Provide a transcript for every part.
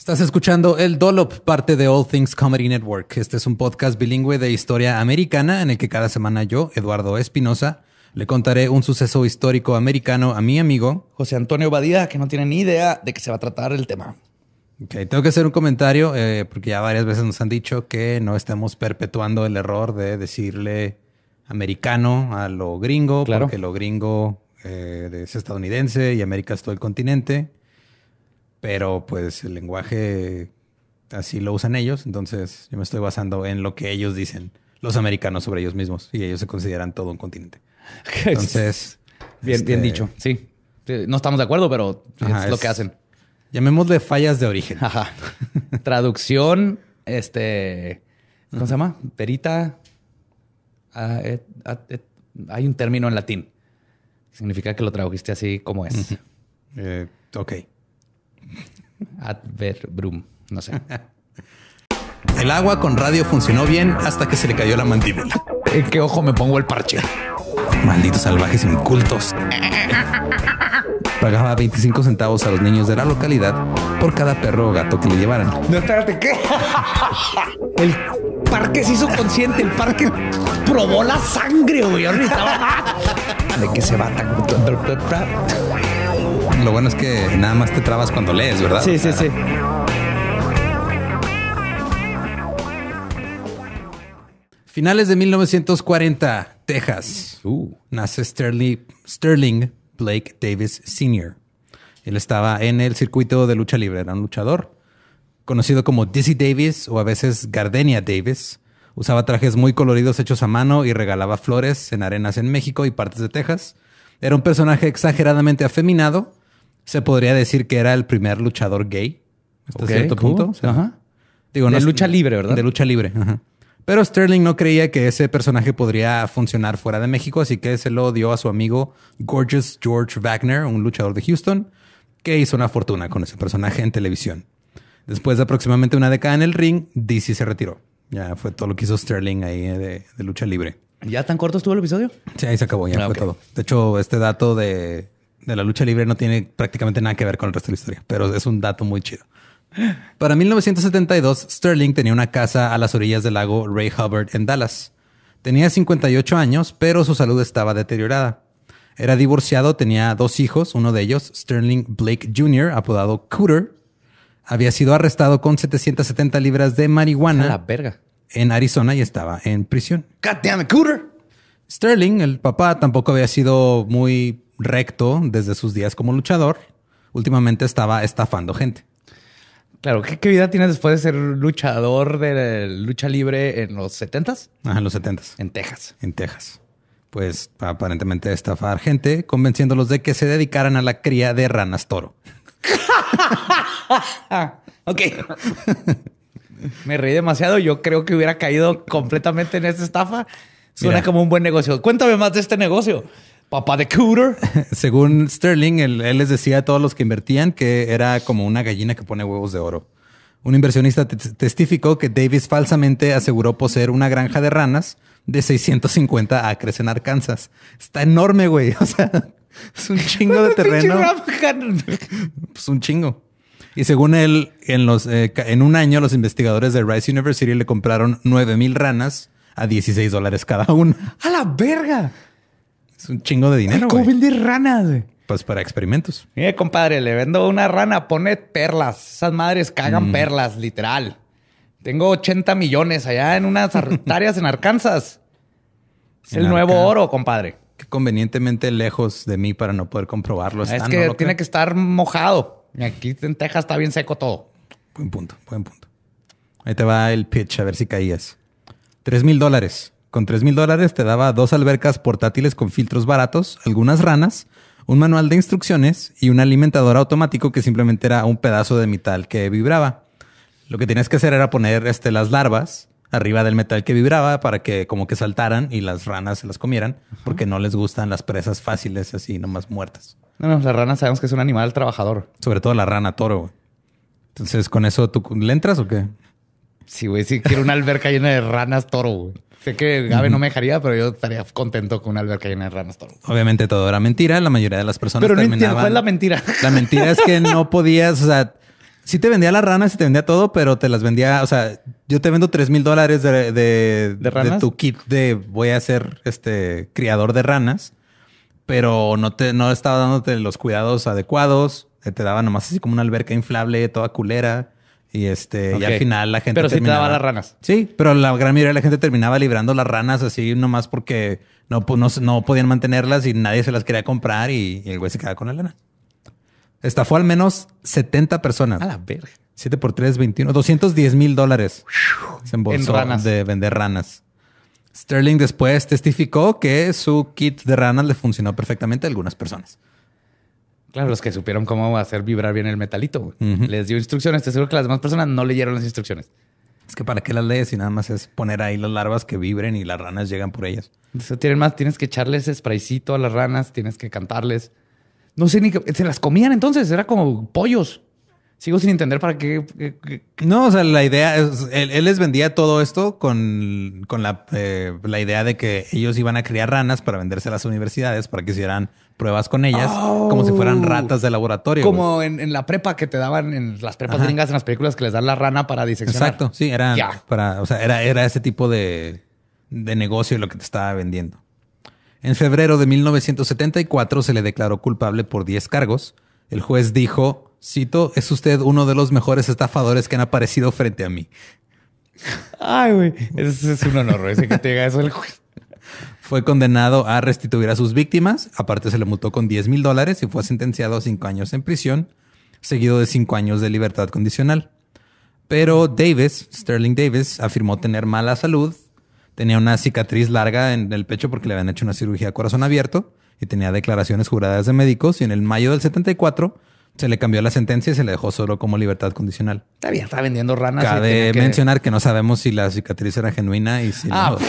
Estás escuchando El Dolop, parte de All Things Comedy Network. Este es un podcast bilingüe de historia americana en el que cada semana yo, Eduardo Espinosa, le contaré un suceso histórico americano a mi amigo José Antonio Badía, que no tiene ni idea de que se va a tratar el tema. Ok, tengo que hacer un comentario eh, porque ya varias veces nos han dicho que no estamos perpetuando el error de decirle americano a lo gringo, claro. porque lo gringo eh, es estadounidense y América es todo el continente pero pues el lenguaje así lo usan ellos, entonces yo me estoy basando en lo que ellos dicen, los americanos sobre ellos mismos, y ellos se consideran todo un continente. Entonces... bien, bien este, dicho, sí. No estamos de acuerdo, pero es lo que hacen. Llamémosle fallas de origen. Traducción, este... ¿Cómo se llama? Perita. hay un término en latín. Significa que lo tradujiste así como es. Eh, ok. Adverbrum, no sé. El agua con radio funcionó bien hasta que se le cayó la mandíbula. ¿En eh, qué ojo me pongo el parche? Malditos salvajes incultos. Pagaba 25 centavos a los niños de la localidad por cada perro o gato que le llevaran. No, ¿qué? El parque se hizo consciente, el parque probó la sangre, güey. Ahorita ¿De qué se va lo bueno es que nada más te trabas cuando lees, ¿verdad? Sí, sí, sí. Finales de 1940, Texas. Uh. Nace Sterling, Sterling Blake Davis Sr. Él estaba en el circuito de lucha libre, era un luchador. Conocido como Dizzy Davis o a veces Gardenia Davis. Usaba trajes muy coloridos hechos a mano y regalaba flores en arenas en México y partes de Texas. Era un personaje exageradamente afeminado se podría decir que era el primer luchador gay hasta cierto punto. de lucha libre, ¿verdad? De lucha libre. Pero Sterling no creía que ese personaje podría funcionar fuera de México, así que se lo dio a su amigo Gorgeous George Wagner, un luchador de Houston, que hizo una fortuna con ese personaje en televisión. Después de aproximadamente una década en el ring, DC se retiró. Ya fue todo lo que hizo Sterling ahí eh, de, lucha libre. ¿Ya tan corto estuvo el episodio? Sí, ahí se acabó, ya ah, fue todo. De hecho, este dato de de la lucha libre no tiene prácticamente nada que ver con el resto de la historia, pero es un dato muy chido. Para 1972, Sterling tenía una casa a las orillas del lago Ray Hubbard en Dallas. Tenía 58 años, pero su salud estaba deteriorada. Era divorciado, tenía dos hijos, uno de ellos, Sterling Blake Jr., apodado Cooter. Había sido arrestado con 770 libras de marihuana. En Arizona y estaba en prisión. God damn Cooter. Sterling, el papá, tampoco había sido muy recto desde sus días como luchador, últimamente estaba estafando gente. Claro, ¿qué, qué vida tienes después de ser luchador de lucha libre en los setentas? s en los setentas. En Texas. En Texas. Pues aparentemente estafar gente, convenciéndolos de que se dedicaran a la cría de ranas toro. ok. Me reí demasiado. Yo creo que hubiera caído completamente en esta estafa. Suena como un buen negocio. Cuéntame más de este negocio. Papá de Cooter. Según Sterling, él, les decía a todos los que invertían que era como una gallina que pone huevos de oro. Un inversionista testificó que Davis falsamente aseguró poseer una granja de ranas de 650 acres en Arkansas. Está enorme, güey. O sea, es un chingo de terreno. pues un chingo. Y según él, en, los, eh, en un año los investigadores de Rice University le compraron 9 mil ranas a 16 dólares cada una. ¡A la verga! Es un chingo de dinero. ¿Cómo vende ranas, Pues para experimentos. Mire, eh, compadre, le vendo una rana, pone perlas. Esas madres cagan mm. perlas, literal. Tengo 80 millones allá en unas hectáreas en Arkansas. Es el nuevo oro, compadre. Qué convenientemente lejos de mí para no poder comprobarlo. es que tiene que estar mojado. aquí en Texas está bien seco todo. Buen punto, buen punto. Ahí te va el pitch, a ver si caías. Tres mil dólares. Con 3 mil dólares te daba dos albercas portátiles con filtros baratos, algunas ranas, un manual de instrucciones y un alimentador automático que simplemente era un pedazo de metal que vibraba. Lo que tenías que hacer era poner este, las larvas arriba del metal que vibraba para que como que saltaran y las ranas se las comieran, porque no les gustan las presas fáciles así nomás muertas. No, no, las ranas sabemos que es un animal trabajador. Sobre todo la rana toro. Entonces, ¿con eso tú le entras o qué? Sí, güey, sí quiero una alberca llena de ranas toro, güey. Sé que Gabe no me dejaría, pero yo estaría contento con una alberca llena de ranas. Obviamente todo era mentira. La mayoría de las personas pero no es la mentira? La mentira es que no podías, o sea, si te vendía las ranas y te vendía todo, pero te las vendía, o sea, yo te vendo tres mil dólares de, tu kit de voy a ser este criador de ranas, pero no te, no estaba dándote los cuidados adecuados. Eh, te daba nomás así como una alberca inflable, toda culera. Y este, y al final la gente. Pero terminaba, te daba las ranas. Sí, pero la gran mayoría de la gente terminaba librando las ranas así nomás porque no, pues, no, podían mantenerlas y nadie se las quería comprar y, el güey se quedaba con la lana. Estafó al menos 70 personas. A la verga. 7 por 3, 21, 210 mil dólares se embolsó de vender ranas. Sterling después testificó que su kit de ranas le funcionó perfectamente a algunas personas. Claro, los que supieron cómo hacer vibrar bien el metalito. Les dio instrucciones. Te seguro que las demás personas no leyeron las instrucciones. Es que para qué las lees si nada más es poner ahí las larvas que vibren y las ranas llegan por ellas. Eso tienen más, tienes que echarles spraycito a las ranas, tienes que cantarles. No sé ni qué. Se las comían entonces, era como pollos. Sigo sin entender para qué. No, o sea, la idea es. Él, les vendía todo esto con, la, eh, la idea de que ellos iban a criar ranas para venderse a las universidades para que hicieran pruebas con ellas como si fueran oh. ratas de laboratorio. Como en, la prepa que te daban en las prepas en las películas que les dan la rana para diseccionar. Exacto. Sí, era para, o sea, era, era ese tipo de, de negocio lo que te estaba vendiendo. En febrero de 1974 se le declaró culpable por 10 cargos. El juez dijo, cito, es usted uno de los mejores estafadores que han aparecido frente a mí. Ay, güey, es, es un honor ese que te diga eso el juez. Fue condenado a restituir a sus víctimas, aparte se le multó con 10 mil dólares y fue sentenciado a cinco años en prisión, seguido de cinco años de libertad condicional. Pero Davis, Sterling Davis, afirmó tener mala salud, tenía una cicatriz larga en el pecho porque le habían hecho una cirugía a corazón abierto y tenía declaraciones juradas de médicos y en el mayo del 74 se le cambió la sentencia y se le dejó solo como libertad condicional. Está bien, está vendiendo ranas. Cabe que... mencionar que no sabemos si la cicatriz era genuina y si ah, no.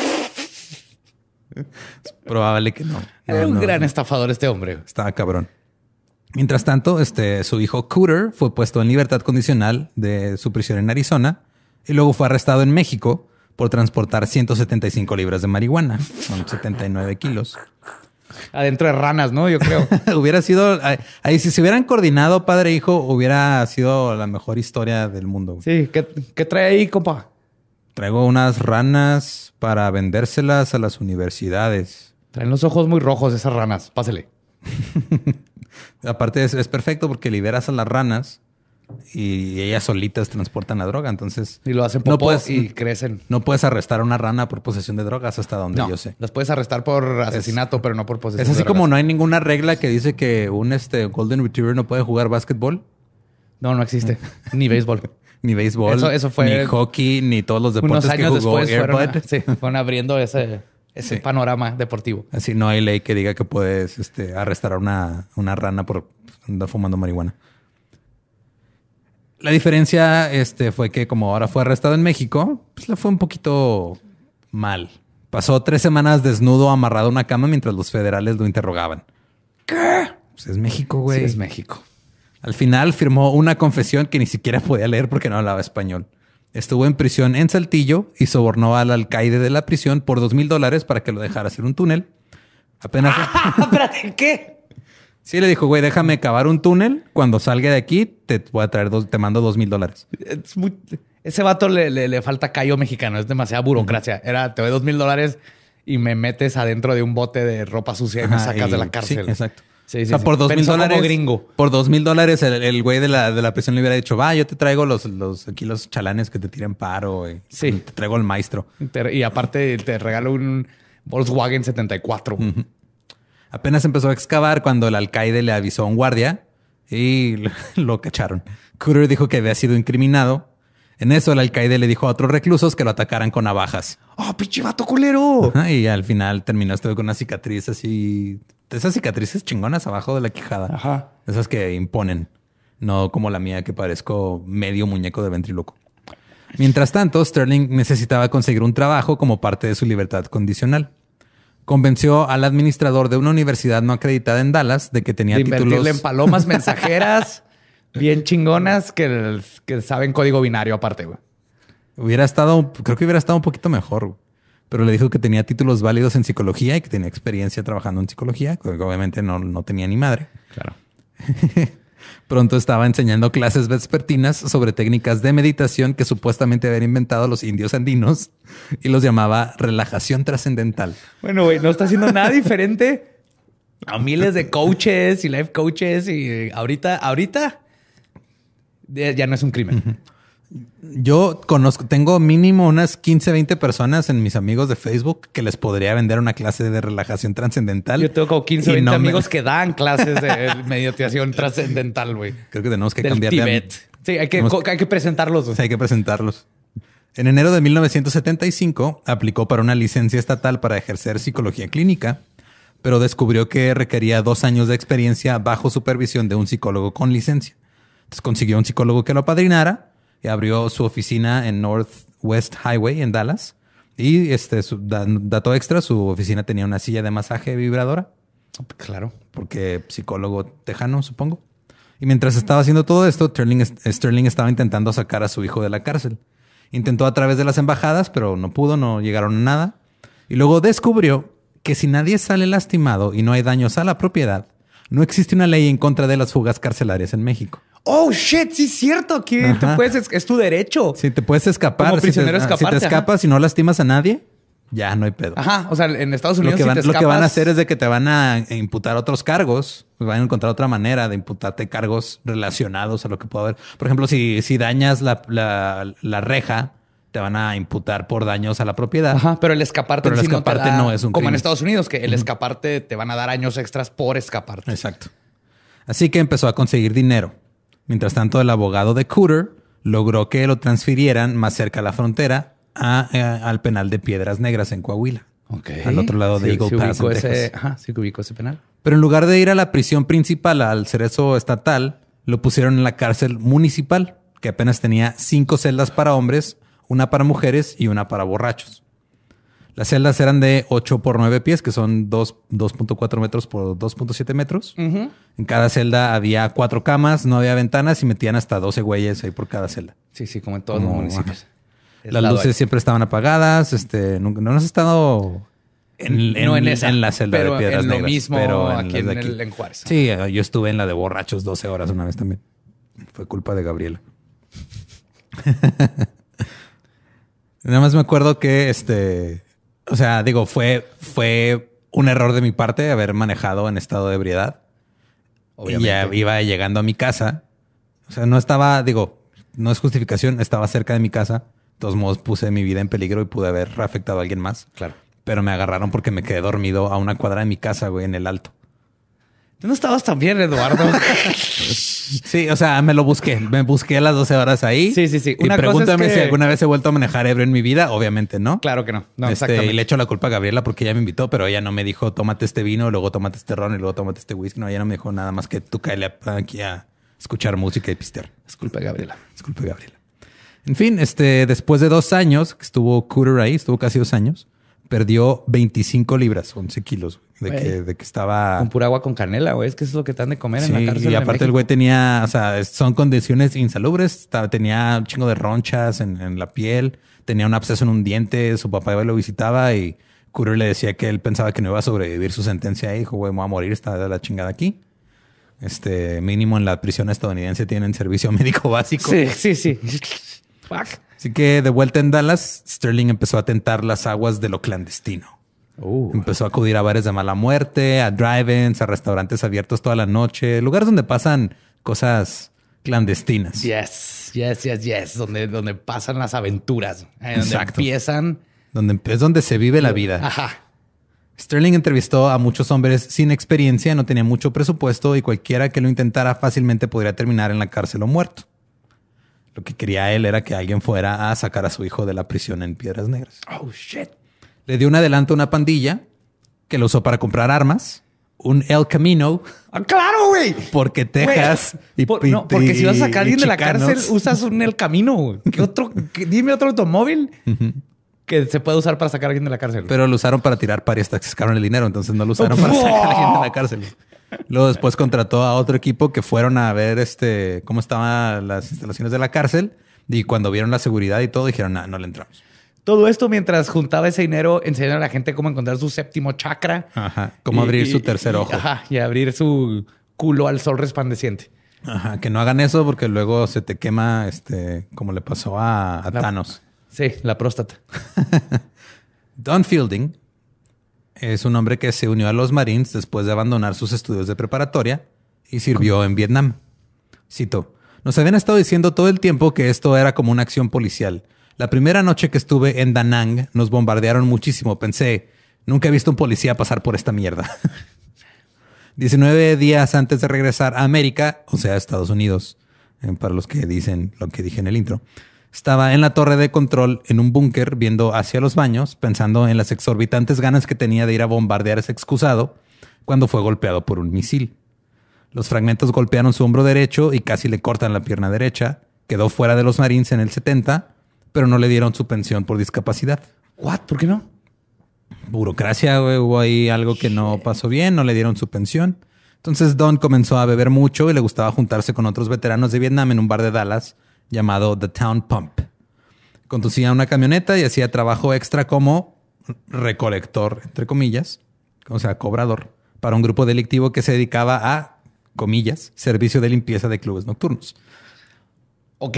es probable que no. Era un gran estafador este hombre. Estaba cabrón. Mientras tanto, este, su hijo Cooter fue puesto en libertad condicional de su prisión en Arizona y luego fue arrestado en México por transportar 175 libras de marihuana, son 79 kilos. Adentro de ranas, ¿no? Yo creo. hubiera sido, ahí si se hubieran coordinado padre e hijo, hubiera sido la mejor historia del mundo. Sí, ¿qué, qué trae ahí, compa? Traigo unas ranas para vendérselas a las universidades. Traen los ojos muy rojos esas ranas. Pásele. Aparte es, es, perfecto porque liberas a las ranas y ellas solitas transportan la droga. Entonces... Y lo hacen popó no y crecen. No puedes arrestar a una rana por posesión de drogas hasta donde yo sé. Las puedes arrestar por asesinato, pero no por posesión. Es así como no hay ninguna regla que dice que un este, Golden Retriever no puede jugar básquetbol. No, no existe. Ni béisbol ni béisbol, ni hockey, ni todos los deportes que jugó después fueron, fueron, abriendo ese, ese panorama deportivo. Así no hay ley que diga que puedes este, arrestar a una, una rana por andar fumando marihuana. La diferencia este, fue que como ahora fue arrestado en México, pues le fue un poquito mal. Pasó tres semanas desnudo, amarrado a una cama mientras los federales lo interrogaban. ¿Qué? Pues es México, güey. es México. Al final firmó una confesión que ni siquiera podía leer porque no hablaba español. Estuvo en prisión en Saltillo y sobornó al alcaide de la prisión por dos mil dólares para que lo dejara hacer un túnel. Apenas. Ah, ¿qué? Sí, le dijo, güey, déjame cavar un túnel. Cuando salga de aquí, te voy a traer dos, te mando dos mil dólares. Ese vato le, falta callo mexicano, es demasiada burocracia. Era, te doy dos mil dólares y me metes adentro de un bote de ropa sucia y me sacas de la cárcel. exacto por dos mil dólares. Por dos mil el güey de la, de la prisión le hubiera dicho, va, yo te traigo los, los, aquí los chalanes que te tiren paro. Sí. Te traigo el maestro. Y aparte te regalo un Volkswagen 74. Apenas empezó a excavar cuando el alcaide le avisó a un guardia y lo, cacharon. Courier dijo que había sido incriminado. En eso el alcaide le dijo a otros reclusos que lo atacaran con navajas. ¡Oh, pinche vato culero! y al final terminó con una cicatriz así esas cicatrices chingonas abajo de la quijada. Ajá. Esas que imponen. No como la mía que parezco medio muñeco de ventriloco. Mientras tanto, Sterling necesitaba conseguir un trabajo como parte de su libertad condicional. Convenció al administrador de una universidad no acreditada en Dallas de que tenía de títulos... en palomas mensajeras bien chingonas que, que saben código binario aparte, güey. Hubiera estado... Creo que hubiera estado un poquito mejor, güey pero le dijo que tenía títulos válidos en psicología y que tenía experiencia trabajando en psicología, que obviamente no, tenía ni madre. Claro. Pronto estaba enseñando clases vespertinas sobre técnicas de meditación que supuestamente habían inventado los indios andinos y los llamaba relajación trascendental. Bueno, güey, no está haciendo nada diferente a miles de coaches y life coaches y ahorita, ahorita ya no es un crimen. Yo conozco, tengo mínimo unas 15, 20 personas en mis amigos de Facebook que les podría vender una clase de relajación trascendental. Yo tengo como 15, 20 amigos que dan clases de meditación trascendental, güey. Creo que tenemos que cambiar Tibet. Sí, hay que, presentarlos. Sí, hay que presentarlos. En enero de 1975 aplicó para una licencia estatal para ejercer psicología clínica, pero descubrió que requería dos años de experiencia bajo supervisión de un psicólogo con licencia. Entonces consiguió un psicólogo que lo apadrinara y abrió su oficina en Northwest Highway en Dallas. Y este dato extra, su oficina tenía una silla de masaje vibradora. Claro. Porque psicólogo tejano, supongo. Y mientras estaba haciendo todo esto, Sterling, Sterling estaba intentando sacar a su hijo de la cárcel. Intentó a través de las embajadas, pero no pudo, no llegaron a nada. Y luego descubrió que si nadie sale lastimado y no hay daños a la propiedad, no existe una ley en contra de las fugas carcelarias en México. Oh shit, sí es cierto que te puedes, es tu derecho. Si te puedes escapar, ah, si, te, si te escapas y no lastimas a nadie, ya no hay pedo. Ajá. O sea, en Estados Unidos, lo que, van, lo que van a hacer es de que te van a imputar otros cargos. Pues van a encontrar otra manera de imputarte cargos relacionados a lo que pueda haber. Por ejemplo, si, dañas la, la, la reja te van a imputar por daños a la propiedad. pero el escaparte, no, es un como en Estados Unidos, que el escaparte te van a dar años extras por escaparte. Exacto. Así que empezó a conseguir dinero. Mientras tanto, el abogado de Cooter logró que lo transfirieran más cerca a la frontera eh, al penal de Piedras Negras en Coahuila. Okay. Al otro lado de Eagle Pass, ubicó ese penal. Pero en lugar de ir a la prisión principal, al cerezo estatal, lo pusieron en la cárcel municipal, que apenas tenía cinco celdas para hombres una para mujeres y una para borrachos. Las celdas eran de 8 por 9 pies, que son 2.4 metros por 2.7 metros. En cada celda había cuatro camas, no había ventanas y metían hasta 12 güeyes ahí por cada celda. Sí, sí, como en todos los municipios. Las luces siempre estaban apagadas. Este, nunca, no has estado en, la celda de piedras en lo mismo pero aquí, en, El, en Sí, yo estuve en la de borrachos 12 horas una vez también. Fue culpa de Gabriela. Nada más me acuerdo que este, o sea, digo, fue, fue un error de mi parte haber manejado en estado de ebriedad. Obviamente. Y ya iba llegando a mi casa. O sea, no estaba, digo, no es justificación, estaba cerca de mi casa. De todos modos, puse mi vida en peligro y pude haber afectado a alguien más. Claro. Pero me agarraron porque me quedé dormido a una cuadra de mi casa, güey, en el alto. Tú no estabas tan bien, Eduardo. sí, o sea, me lo busqué. Me busqué las 12 horas ahí. Sí, sí, sí. y pregúntame si alguna vez he vuelto a manejar ebrio en mi vida. Obviamente no. Claro que no. Exacto. Este, y le echo la culpa a Gabriela porque ella me invitó, pero ella no me dijo tómate este vino, luego tómate este ron y luego tómate este whisky. No, ella no me dijo nada más que tú caele aquí a escuchar música y pistear. Es culpa Gabriela. Es culpa Gabriela. En fin, este, después de dos años que estuvo Cooter ahí, estuvo casi dos años, perdió 25 libras, 11 kilos, de que, de que, estaba... Con pura agua con canela, güey. Es que eso es lo que te han de comer en la cárcel. Y aparte el güey tenía, o sea, son condiciones insalubres. Tenía un chingo de ronchas en, la piel. Tenía un absceso en un diente. Su papá lo visitaba y Curry le decía que él pensaba que no iba a sobrevivir su sentencia. Y dijo, güey, me voy a morir. Está de la chingada aquí. Este mínimo en la prisión estadounidense tienen servicio médico básico. Sí, sí, sí. Así que de vuelta en Dallas, Sterling empezó a tentar las aguas de lo clandestino. Uh. Empezó a acudir a bares de mala muerte, a drive-ins, a restaurantes abiertos toda la noche, lugares donde pasan cosas clandestinas. Yes, yes, yes, yes, donde, donde pasan las aventuras, eh, donde empiezan. Donde es donde se vive la vida. Ajá. Sterling entrevistó a muchos hombres sin experiencia, no tenía mucho presupuesto y cualquiera que lo intentara fácilmente podría terminar en la cárcel o muerto. Lo que quería él era que alguien fuera a sacar a su hijo de la prisión en Piedras Negras. Oh, shit. Le dio un adelanto a una pandilla que lo usó para comprar armas un El Camino. Ah, claro, güey. Porque Texas y, no, porque si vas a sacar a alguien de la cárcel, usas un El Camino. ¿Qué otro, dime otro automóvil que se puede usar para sacar a alguien de la cárcel. Pero lo usaron para tirar parias, taxis, el dinero, entonces no lo usaron para sacar a alguien de la cárcel. Luego después contrató a otro equipo que fueron a ver este cómo estaban las instalaciones de la cárcel y cuando vieron la seguridad y todo dijeron, no, no le entramos. Todo esto mientras juntaba ese dinero, enseñaron a la gente cómo encontrar su séptimo chakra. Ajá, cómo abrir su tercer ojo. y abrir su culo al sol resplandeciente. Ajá, que no hagan eso porque luego se te quema, este, como le pasó a, Thanos. Sí, la próstata. Don Fielding es un hombre que se unió a los Marines después de abandonar sus estudios de preparatoria y sirvió en Vietnam. Cito, nos habían estado diciendo todo el tiempo que esto era como una acción policial. La primera noche que estuve en Danang nos bombardearon muchísimo. Pensé, nunca he visto un policía pasar por esta mierda. 19 días antes de regresar a América, o sea, a Estados Unidos, eh, para los que dicen lo que dije en el intro, estaba en la torre de control, en un búnker, viendo hacia los baños, pensando en las exorbitantes ganas que tenía de ir a bombardear ese excusado, cuando fue golpeado por un misil. Los fragmentos golpearon su hombro derecho y casi le cortan la pierna derecha. Quedó fuera de los Marines en el 70, pero no le dieron su pensión por discapacidad. ¿What? ¿Por qué no? Burocracia, güey. Hubo ahí algo que no pasó bien, no le dieron su pensión. Entonces Don comenzó a beber mucho y le gustaba juntarse con otros veteranos de Vietnam en un bar de Dallas llamado The Town Pump. Conducía una camioneta y hacía trabajo extra como recolector, entre comillas, o sea, cobrador, para un grupo delictivo que se dedicaba a, comillas, servicio de limpieza de clubes nocturnos. Ok.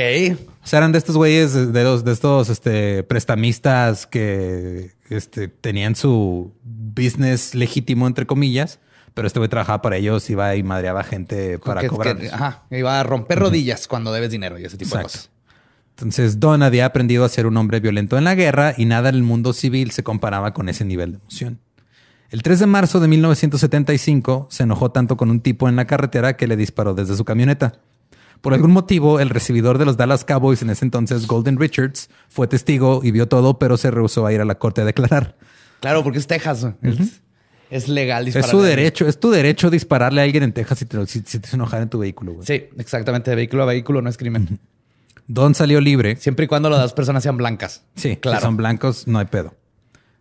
O sea, eran de estos güeyes, de, de estos este, prestamistas que este, tenían su business legítimo, entre comillas, pero este güey trabajaba para ellos, iba y madreaba gente para cobrar. ajá, iba a romper rodillas cuando debes dinero y ese tipo de cosas. Entonces, Don había aprendido a ser un hombre violento en la guerra y nada en el mundo civil se comparaba con ese nivel de emoción. El 3 de marzo de 1975 se enojó tanto con un tipo en la carretera que le disparó desde su camioneta. Por algún motivo, el recibidor de los Dallas Cowboys en ese entonces, Golden Richards, fue testigo y vio todo, pero se rehusó a ir a la corte a declarar. Claro, porque es Texas. Es legal dispararle Es su derecho, es tu derecho dispararle a alguien en Texas si te, si, en tu vehículo. Güey. Sí, exactamente. De vehículo a vehículo no es crimen. Don salió libre. Siempre y cuando las dos personas sean blancas. Sí, claro. Si son blancos, no hay pedo.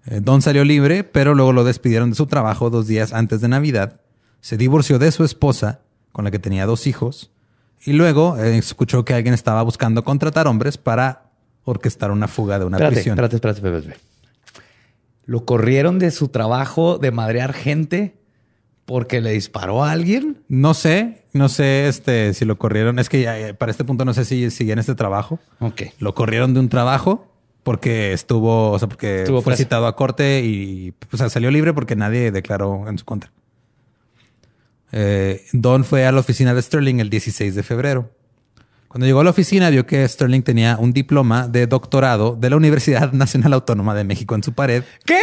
Eh, Don salió libre, pero luego lo despidieron de su trabajo dos días antes de Navidad. Se divorció de su esposa, con la que tenía dos hijos. Y luego eh, escuchó que alguien estaba buscando contratar hombres para orquestar una fuga de una espérate, prisión. Espérate, espérate, espérate. Lo corrieron de su trabajo de madrear gente porque le disparó a alguien. No sé, no sé este, si lo corrieron. Es que para este punto no sé si siguen este trabajo. Ok. Lo corrieron de un trabajo porque estuvo, o sea, porque fue citado a corte y salió libre porque nadie declaró en su contra. Eh, Don fue a la oficina de Sterling el 16 de febrero. Cuando llegó a la oficina vio que Sterling tenía un diploma de doctorado de la Universidad Nacional Autónoma de México en su pared. ¿Qué?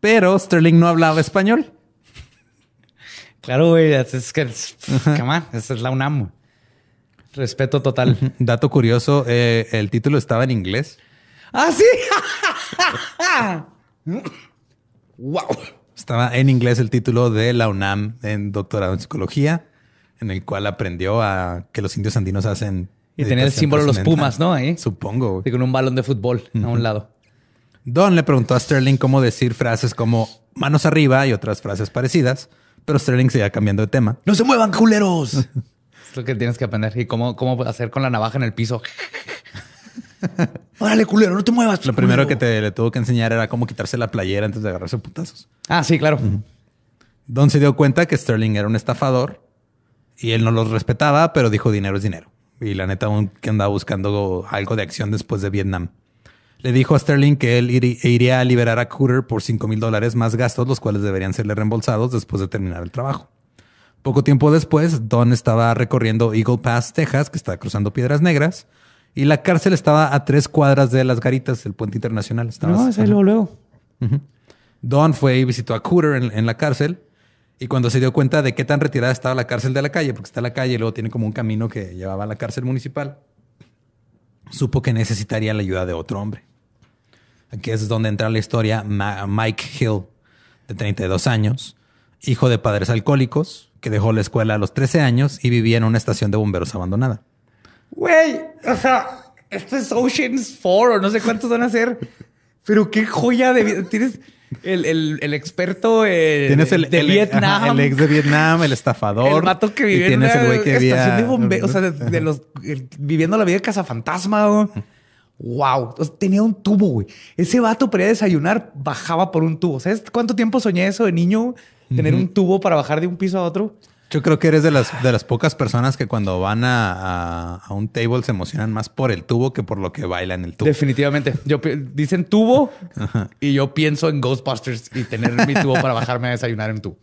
Pero Sterling no hablaba español. Claro, güey, es que es, la UNAM. Respeto total. Dato curioso, eh, el título estaba en inglés. Ah, sí. wow. Estaba en inglés el título de la UNAM en doctorado en psicología en el cual aprendió a que los indios andinos hacen. Y tenía el símbolo de los Pumas, ¿no? Ahí. Supongo. Y con un balón de fútbol a un lado. Don le preguntó a Sterling cómo decir frases como manos arriba y otras frases parecidas, pero Sterling seguía cambiando de tema. ¡No se muevan, culeros! es lo que tienes que aprender. Y cómo, cómo hacer con la navaja en el piso. Órale, culero, no te muevas. Lo primero que te le tuvo que enseñar era cómo quitarse la playera antes de agarrarse puntazos. Ah, sí, claro. Don se dio cuenta que Sterling era un estafador y él no los respetaba, pero dijo dinero es dinero. Y la neta, un, que andaba buscando algo de acción después de Vietnam. Le dijo a Sterling que él e iría a liberar a Cooter por 5 mil dólares más gastos, los cuales deberían serle reembolsados después de terminar el trabajo. Poco tiempo después, Don estaba recorriendo Eagle Pass, Texas, que está cruzando Piedras Negras, y la cárcel estaba a tres cuadras de las garitas, el puente internacional. no, es luego, Don fue y visitó a Cooter en la cárcel y cuando se dio cuenta de qué tan retirada estaba la cárcel de la calle, porque está la calle y luego tiene como un camino que llevaba a la cárcel municipal, supo que necesitaría la ayuda de otro hombre. Aquí es donde entra la historia Mike Hill, de 32 años, hijo de padres alcohólicos, que dejó la escuela a los 13 años y vivía en una estación de bomberos abandonada. Güey, o sea, esto es Ocean's 4 no sé cuántos van a ser, pero qué joya de vida. Tienes el, experto eh, el, de Vietnam. el ex de Vietnam, el estafador. El mato que vivía en una estación de bomberos. o sea, de, los, viviendo la vida de cazafantasma. Wow, tenía un tubo, güey. Ese vato para desayunar bajaba por un tubo. ¿Sabes cuánto tiempo soñé eso de niño? Tener un tubo para bajar de un piso a otro. Yo creo que eres de las, de las pocas personas que cuando van a, un table se emocionan más por el tubo que por lo que baila en el tubo. Definitivamente. Yo dicen tubo y yo pienso en Ghostbusters y tener mi tubo para bajarme a desayunar en tubo.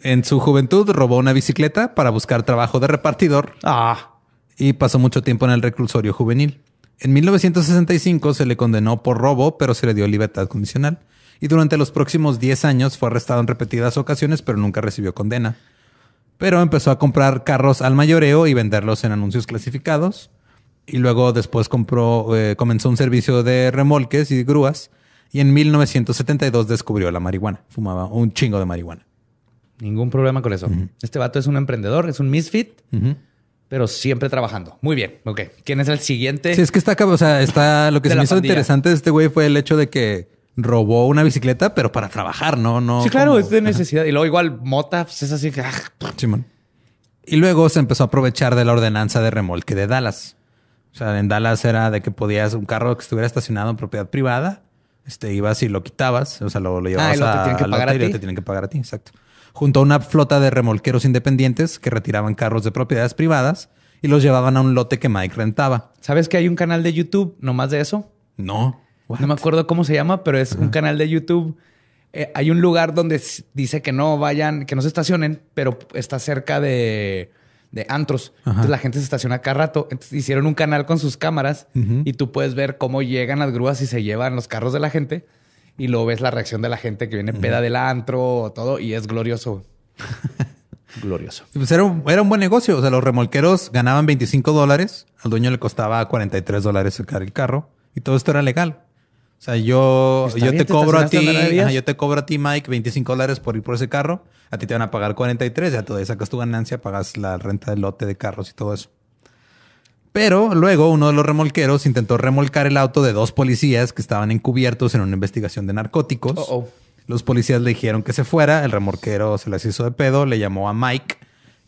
En su juventud robó una bicicleta para buscar trabajo de repartidor. Ah. Y pasó mucho tiempo en el reclusorio juvenil. En 1965 se le condenó por robo, pero se le dio libertad condicional. Y durante los próximos 10 años fue arrestado en repetidas ocasiones, pero nunca recibió condena pero empezó a comprar carros al mayoreo y venderlos en anuncios clasificados. Y luego después compró, eh, comenzó un servicio de remolques y grúas. Y en 1972 descubrió la marihuana. Fumaba un chingo de marihuana. Ningún problema con eso. Este vato es un emprendedor, es un misfit, pero siempre trabajando. Muy bien. Ok. ¿Quién es el siguiente? Sí, es que está acá. O sea, está lo que se me hizo interesante de este güey fue el hecho de que robó una bicicleta, pero para trabajar, ¿no? no sí, claro, es de necesidad. Y luego igual Mota pues, es así que... Ah, Simón. Y luego se empezó a aprovechar de la ordenanza de remolque de Dallas. O sea, en Dallas era de que podías un carro que estuviera estacionado en propiedad privada, este, ibas y lo quitabas, o sea, lo, ah, llevabas a, te tienen que pagar ti. te tienen que pagar a ti, exacto. Junto a una flota de remolqueros independientes que retiraban carros de propiedades privadas y los llevaban a un lote que Mike rentaba. ¿Sabes que hay un canal de YouTube nomás de eso? No. No me acuerdo cómo se llama, pero es un canal de YouTube. Eh, hay un lugar donde dice que no vayan, que no se estacionen, pero está cerca de, de antros. Entonces la gente se estaciona cada rato. Entonces, hicieron un canal con sus cámaras y tú puedes ver cómo llegan las grúas y se llevan los carros de la gente. Y luego ves la reacción de la gente que viene peda del antro o todo y es glorioso. glorioso. Pues era, un, era un buen negocio. O sea, los remolqueros ganaban 25 dólares. Al dueño le costaba 43 dólares sacar el carro. Y todo esto era legal. O sea, yo, yo te, cobro a ti, yo te cobro a ti, Mike, 25 dólares por ir por ese carro. A ti te van a pagar 43, ya todavía sacas tu ganancia, pagas la renta del lote de carros y todo eso. Pero luego uno de los remolqueros intentó remolcar el auto de dos policías que estaban encubiertos en una investigación de narcóticos. Los policías le dijeron que se fuera, el remolquero se las hizo de pedo, le llamó a Mike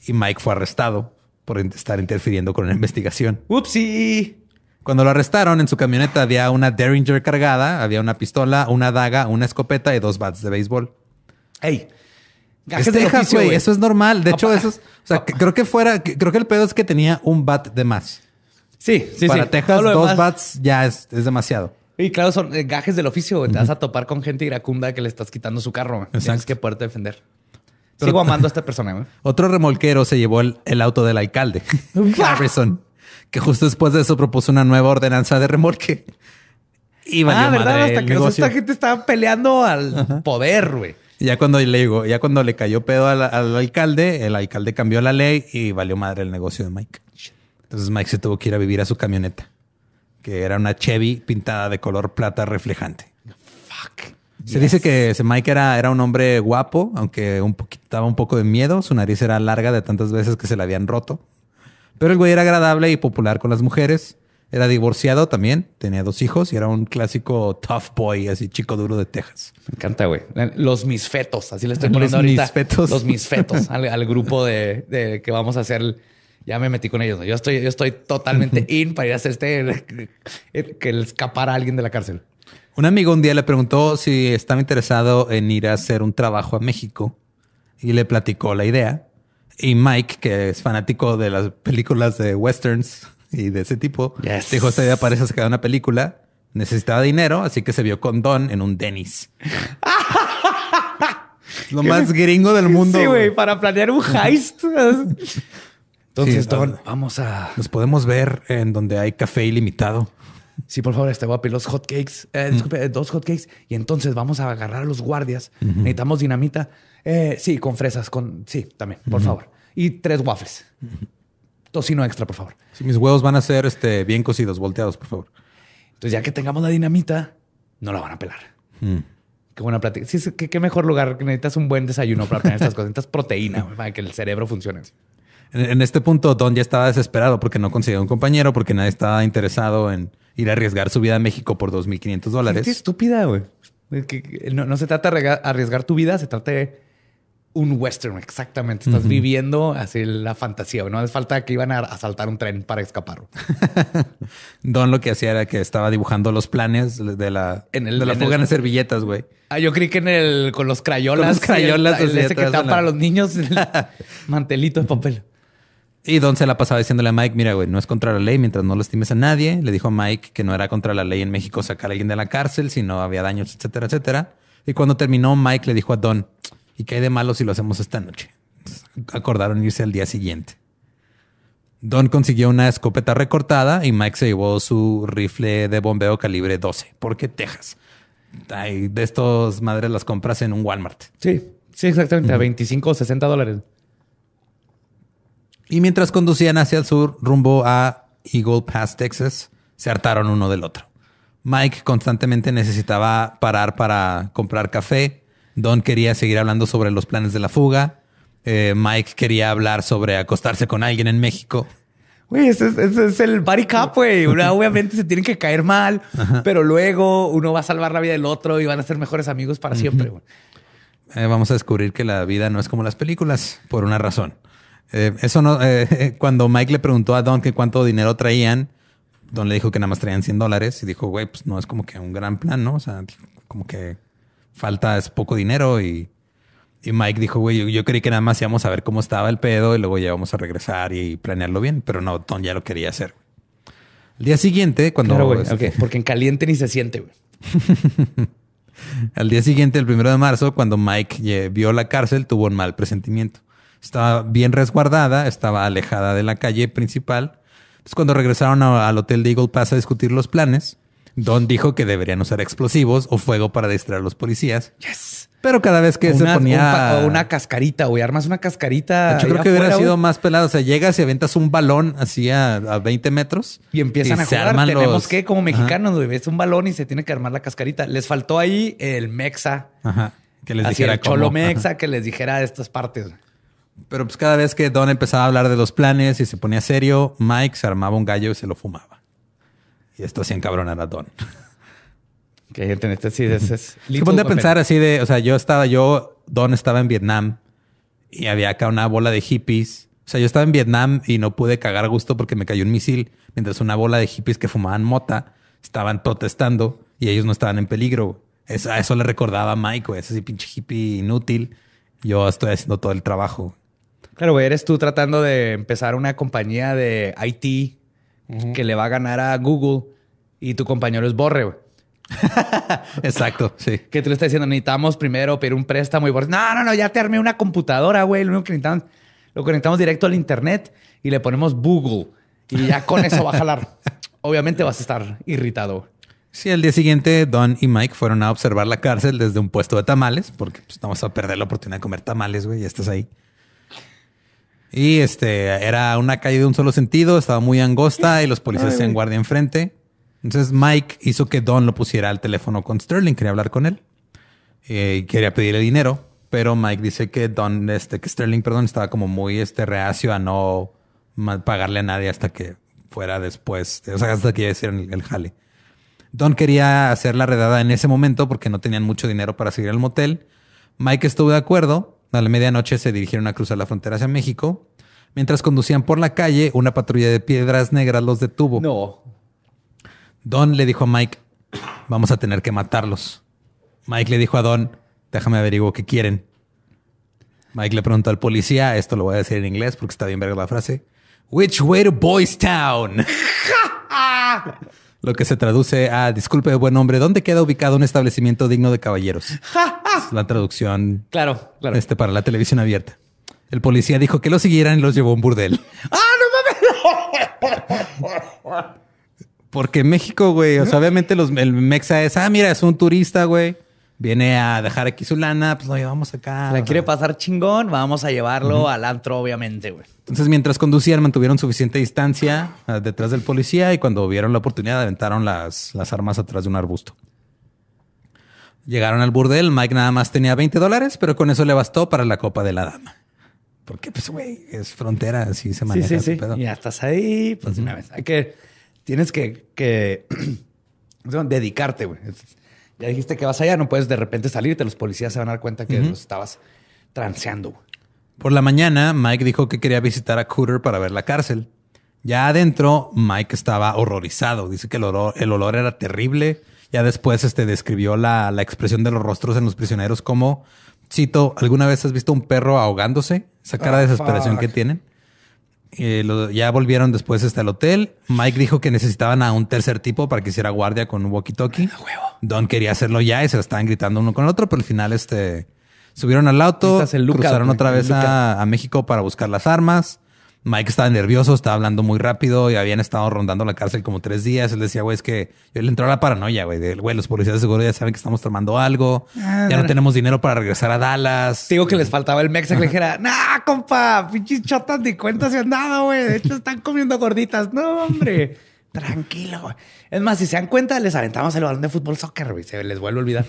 y Mike fue arrestado por estar interfiriendo con una investigación. ¡Upsi! Cuando lo arrestaron, en su camioneta había una Derringer cargada, había una pistola, una daga, una escopeta y dos bats de béisbol. ¡Ey! Gajes Texas, este güey, eso es normal. De hecho, eso es, o sea, creo que fuera, creo que el pedo es que tenía un bat de más. Sí, sí, sí. Para Texas, dos bats ya es, es demasiado. Y claro, son eh, gajes del oficio. Te vas a topar con gente iracunda que le estás quitando su carro. Tienes que poderte defender. Sigo amando a esta persona. güey. Otro remolquero se llevó el auto del alcalde, Harrison que justo después de eso propuso una nueva ordenanza de remolque. Y ah, ¿verdad? Hasta que esta gente estaba peleando al poder, güey. Ya cuando le digo, ya cuando le cayó pedo al, alcalde, el alcalde cambió la ley y valió madre el negocio de Mike. Entonces Mike se tuvo que ir a vivir a su camioneta, que era una Chevy pintada de color plata reflejante. Fuck. Se dice que Mike era, era un hombre guapo, aunque un daba un poco de miedo. Su nariz era larga de tantas veces que se la habían roto. Pero el güey era agradable y popular con las mujeres. Era divorciado también, tenía dos hijos y era un clásico tough boy, así chico duro de Texas. Me encanta, güey. Los misfetos, así le estoy poniendo los ahorita. Misfetos. Los misfetos al, grupo de, que vamos a hacer. ya me metí con ellos. Yo estoy, yo estoy totalmente in para ir a hacer este que escapara a alguien de la cárcel. Un amigo un día le preguntó si estaba interesado en ir a hacer un trabajo a México y le platicó la idea. Y Mike, que es fanático de las películas de westerns y de ese tipo, dijo, esta idea parece sacar una película. Necesitaba dinero, así que se vio con Don en un Dennis. Lo más gringo del mundo. Sí, güey, para planear un heist. Entonces, Don, vamos a... Nos podemos ver en donde hay café ilimitado. Sí, por favor, este guapi, los hotcakes. Eh, mm. Disculpe, dos hotcakes. Y entonces vamos a agarrar a los guardias. Necesitamos dinamita. Eh, sí, con fresas, con. Sí, también, por favor. Y tres waffles. Tocino extra, por favor. Sí, mis huevos van a ser este, bien cocidos, volteados, por favor. Entonces, ya que tengamos la dinamita, no la van a pelar. Mm. Qué buena plática. Sí, qué, mejor lugar. Necesitas un buen desayuno para tener estas cosas. Necesitas proteína para que el cerebro funcione. En, este punto, Don ya estaba desesperado porque no conseguía un compañero, porque nadie estaba interesado en ir a arriesgar su vida a México por 2.500 dólares. Qué estúpida, güey. no, se trata de arriesgar tu vida, se trata de un western, exactamente. Estás viviendo así la fantasía. No hace falta que iban a asaltar un tren para escapar. Don lo que hacía era que estaba dibujando los planes de la, en el, de la en servilletas, güey. Ah, yo creí que en el con los crayolas. los crayolas. El, ese que está para los niños, el mantelito de papel. Y Don se la pasaba diciéndole a Mike, mira, güey, no es contra la ley mientras no lastimes a nadie. Le dijo a Mike que no era contra la ley en México sacar a alguien de la cárcel si no había daños, etcétera, etcétera. Y cuando terminó, Mike le dijo a Don, ¿Y qué hay de malo si lo hacemos esta noche? Acordaron irse al día siguiente. Don consiguió una escopeta recortada y Mike se llevó su rifle de bombeo calibre 12, porque Texas. de estos madres las compras en un Walmart. Sí, sí, exactamente, a 25 o 60 dólares. Y mientras conducían hacia el sur, rumbo a Eagle Pass, Texas, se hartaron uno del otro. Mike constantemente necesitaba parar para comprar café Don quería seguir hablando sobre los planes de la fuga. Eh, Mike quería hablar sobre acostarse con alguien en México. Güey, ese, es, el body cap, güey. Obviamente se tienen que caer mal, pero luego uno va a salvar la vida del otro y van a ser mejores amigos para siempre. Eh, vamos a descubrir que la vida no es como las películas por una razón. Eh, eso no, cuando Mike le preguntó a Don qué cuánto dinero traían, Don le dijo que nada más traían 100 dólares y dijo, güey, pues no es como que un gran plan, ¿no? O sea, como que falta es poco dinero y, Mike dijo, güey, yo, creí que nada más íbamos a ver cómo estaba el pedo y luego ya íbamos a regresar y planearlo bien, pero no, Tom ya lo quería hacer. El día siguiente, cuando... porque en caliente ni se siente, güey. Al día siguiente, el primero de marzo, cuando Mike vio la cárcel, tuvo un mal presentimiento. Estaba bien resguardada, estaba alejada de la calle principal. Entonces, cuando regresaron al hotel de Eagle Pass a discutir los planes, Don dijo que deberían usar explosivos o fuego para distraer a los policías. Yes. Pero cada vez que se ponía. una cascarita, güey. Armas una cascarita. Yo creo que hubiera sido más pelado. O sea, llegas y aventas un balón así a, 20 metros. Y empiezan a jugar. Tenemos que, como mexicanos, güey, es un balón y se tiene que armar la cascarita. Les faltó ahí el Mexa. Ajá. Que les así dijera. El Cholo Mexa, que les dijera estas partes. Pero pues cada vez que Don empezaba a hablar de los planes y se ponía serio, Mike se armaba un gallo y se lo fumaba. Y esto sí encabronar a Don. Que entendiste, sí, es, es ponte a pensar así de, o sea, yo estaba, yo, Don estaba en Vietnam y había acá una bola de hippies. O sea, yo estaba en Vietnam y no pude cagar a gusto porque me cayó un misil, mientras una bola de hippies que fumaban mota estaban protestando y ellos no estaban en peligro. Eso, a eso le recordaba a Mike, güey, ese sí, pinche hippie inútil. Yo estoy haciendo todo el trabajo. Claro, güey, eres tú tratando de empezar una compañía de IT que le va a ganar a Google y tu compañero es Borre, güey. Exacto, sí. Que tú le estás diciendo, necesitamos primero pedir un préstamo y Borre, no, no, no, ya te armé una computadora, güey. Lo único que necesitamos, lo conectamos directo al internet y le ponemos Google y ya con eso va a jalar. Obviamente vas a estar irritado. Sí, el día siguiente Don y Mike fueron a observar la cárcel desde un puesto de tamales, porque estamos pues, a perder la oportunidad de comer tamales, güey, ya estás ahí. Y este era una calle de un solo sentido, estaba muy angosta y los policías hacían guardia enfrente. Entonces Mike hizo que Don lo pusiera al teléfono con Sterling, quería hablar con él. Eh, y quería pedirle dinero, pero Mike dice que Don, este, que Sterling, perdón, estaba como muy este, reacio a no pagarle a nadie hasta que fuera después, o sea, hasta que ya hicieron el, el jale. Don quería hacer la redada en ese momento porque no tenían mucho dinero para seguir al motel. Mike estuvo de acuerdo, a la medianoche se dirigieron a cruzar la frontera hacia México. Mientras conducían por la calle, una patrulla de piedras negras los detuvo. No. Don le dijo a Mike, vamos a tener que matarlos. Mike le dijo a Don, déjame averiguar qué quieren. Mike le preguntó al policía, esto lo voy a decir en inglés porque está bien verga la frase. Which way to Boys Town? Lo que se traduce a disculpe, buen hombre, ¿dónde queda ubicado un establecimiento digno de caballeros? es la traducción. Claro, claro. Este para la televisión abierta. El policía dijo que lo siguieran y los llevó a un burdel. ¡Ah, no mames! Porque México, güey, obviamente los, el Mexa es, ah, mira, es un turista, güey viene a dejar aquí su lana, pues lo llevamos acá. la quiere pasar chingón, vamos a llevarlo al antro, obviamente, güey. Entonces, mientras conducían, mantuvieron suficiente distancia ah, detrás del policía y cuando vieron la oportunidad, aventaron las, las armas atrás de un arbusto. Llegaron al burdel, Mike nada más tenía 20 dólares, pero con eso le bastó para la copa de la dama. Porque, pues, güey, es frontera, así se maneja. Sí, sí, sí. Ya estás ahí, pues, una vez. Hay que, tienes que, que dedicarte, güey ya dijiste que vas allá, no puedes de repente salirte, los policías se van a dar cuenta que los estabas transeando. Por la mañana, Mike dijo que quería visitar a Cooter para ver la cárcel. Ya adentro, Mike estaba horrorizado. Dice que el olor, era terrible. Ya después este, describió la, expresión de los rostros en los prisioneros como, cito, ¿alguna vez has visto un perro ahogándose? Esa cara de ah, desesperación que tienen. Eh, lo, ya volvieron después hasta este, el hotel. Mike dijo que necesitaban a un tercer tipo para que hiciera guardia con un walkie-talkie. Ah, Don quería hacerlo ya y se lo estaban gritando uno con el otro, pero al final este, subieron al auto, cruzaron otra vez a, México para buscar las armas. Mike estaba nervioso, estaba hablando muy rápido y habían estado rondando la cárcel como tres días. Él decía, güey, es que él entró a la paranoia, güey, güey, los policías de seguridad ya saben que estamos tomando algo, ah, ya no, tenemos dinero para regresar a Dallas. Digo que les faltaba el mexa que le dijera, nah, compa, pinches chotas ni cuentas se han dado, güey. De hecho, están comiendo gorditas. No, hombre. Tranquilo, Es más, si se dan cuenta, les aventamos el balón de fútbol soccer, güey. Se les vuelve a olvidar.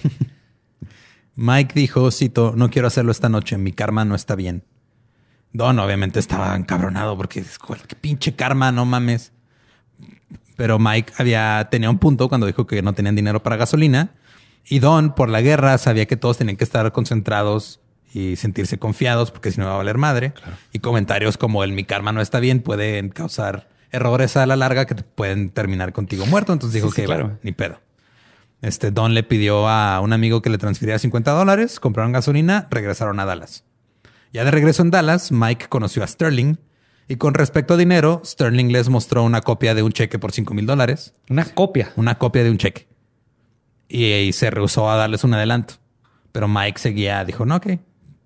Mike dijo, cito, no quiero hacerlo esta noche, mi karma no está bien. Don obviamente estaba encabronado porque es qué pinche karma, no mames. Pero Mike había tenía un punto cuando dijo que no tenían dinero para gasolina y Don por la guerra sabía que todos tenían que estar concentrados y sentirse confiados porque si no va a valer madre. Y comentarios como el mi karma no está bien pueden causar errores a la larga que pueden terminar contigo muerto. Entonces dijo que ni pedo. Este Don le pidió a un amigo que le transfiriera 50 dólares, compraron gasolina, regresaron a Dallas. Ya de regreso en Dallas, Mike conoció a Sterling y con respecto a dinero, Sterling les mostró una copia de un cheque por 5 mil dólares. Una copia. Una copia de un cheque. Y, se rehusó a darles un adelanto. Pero Mike seguía, dijo, no, ok,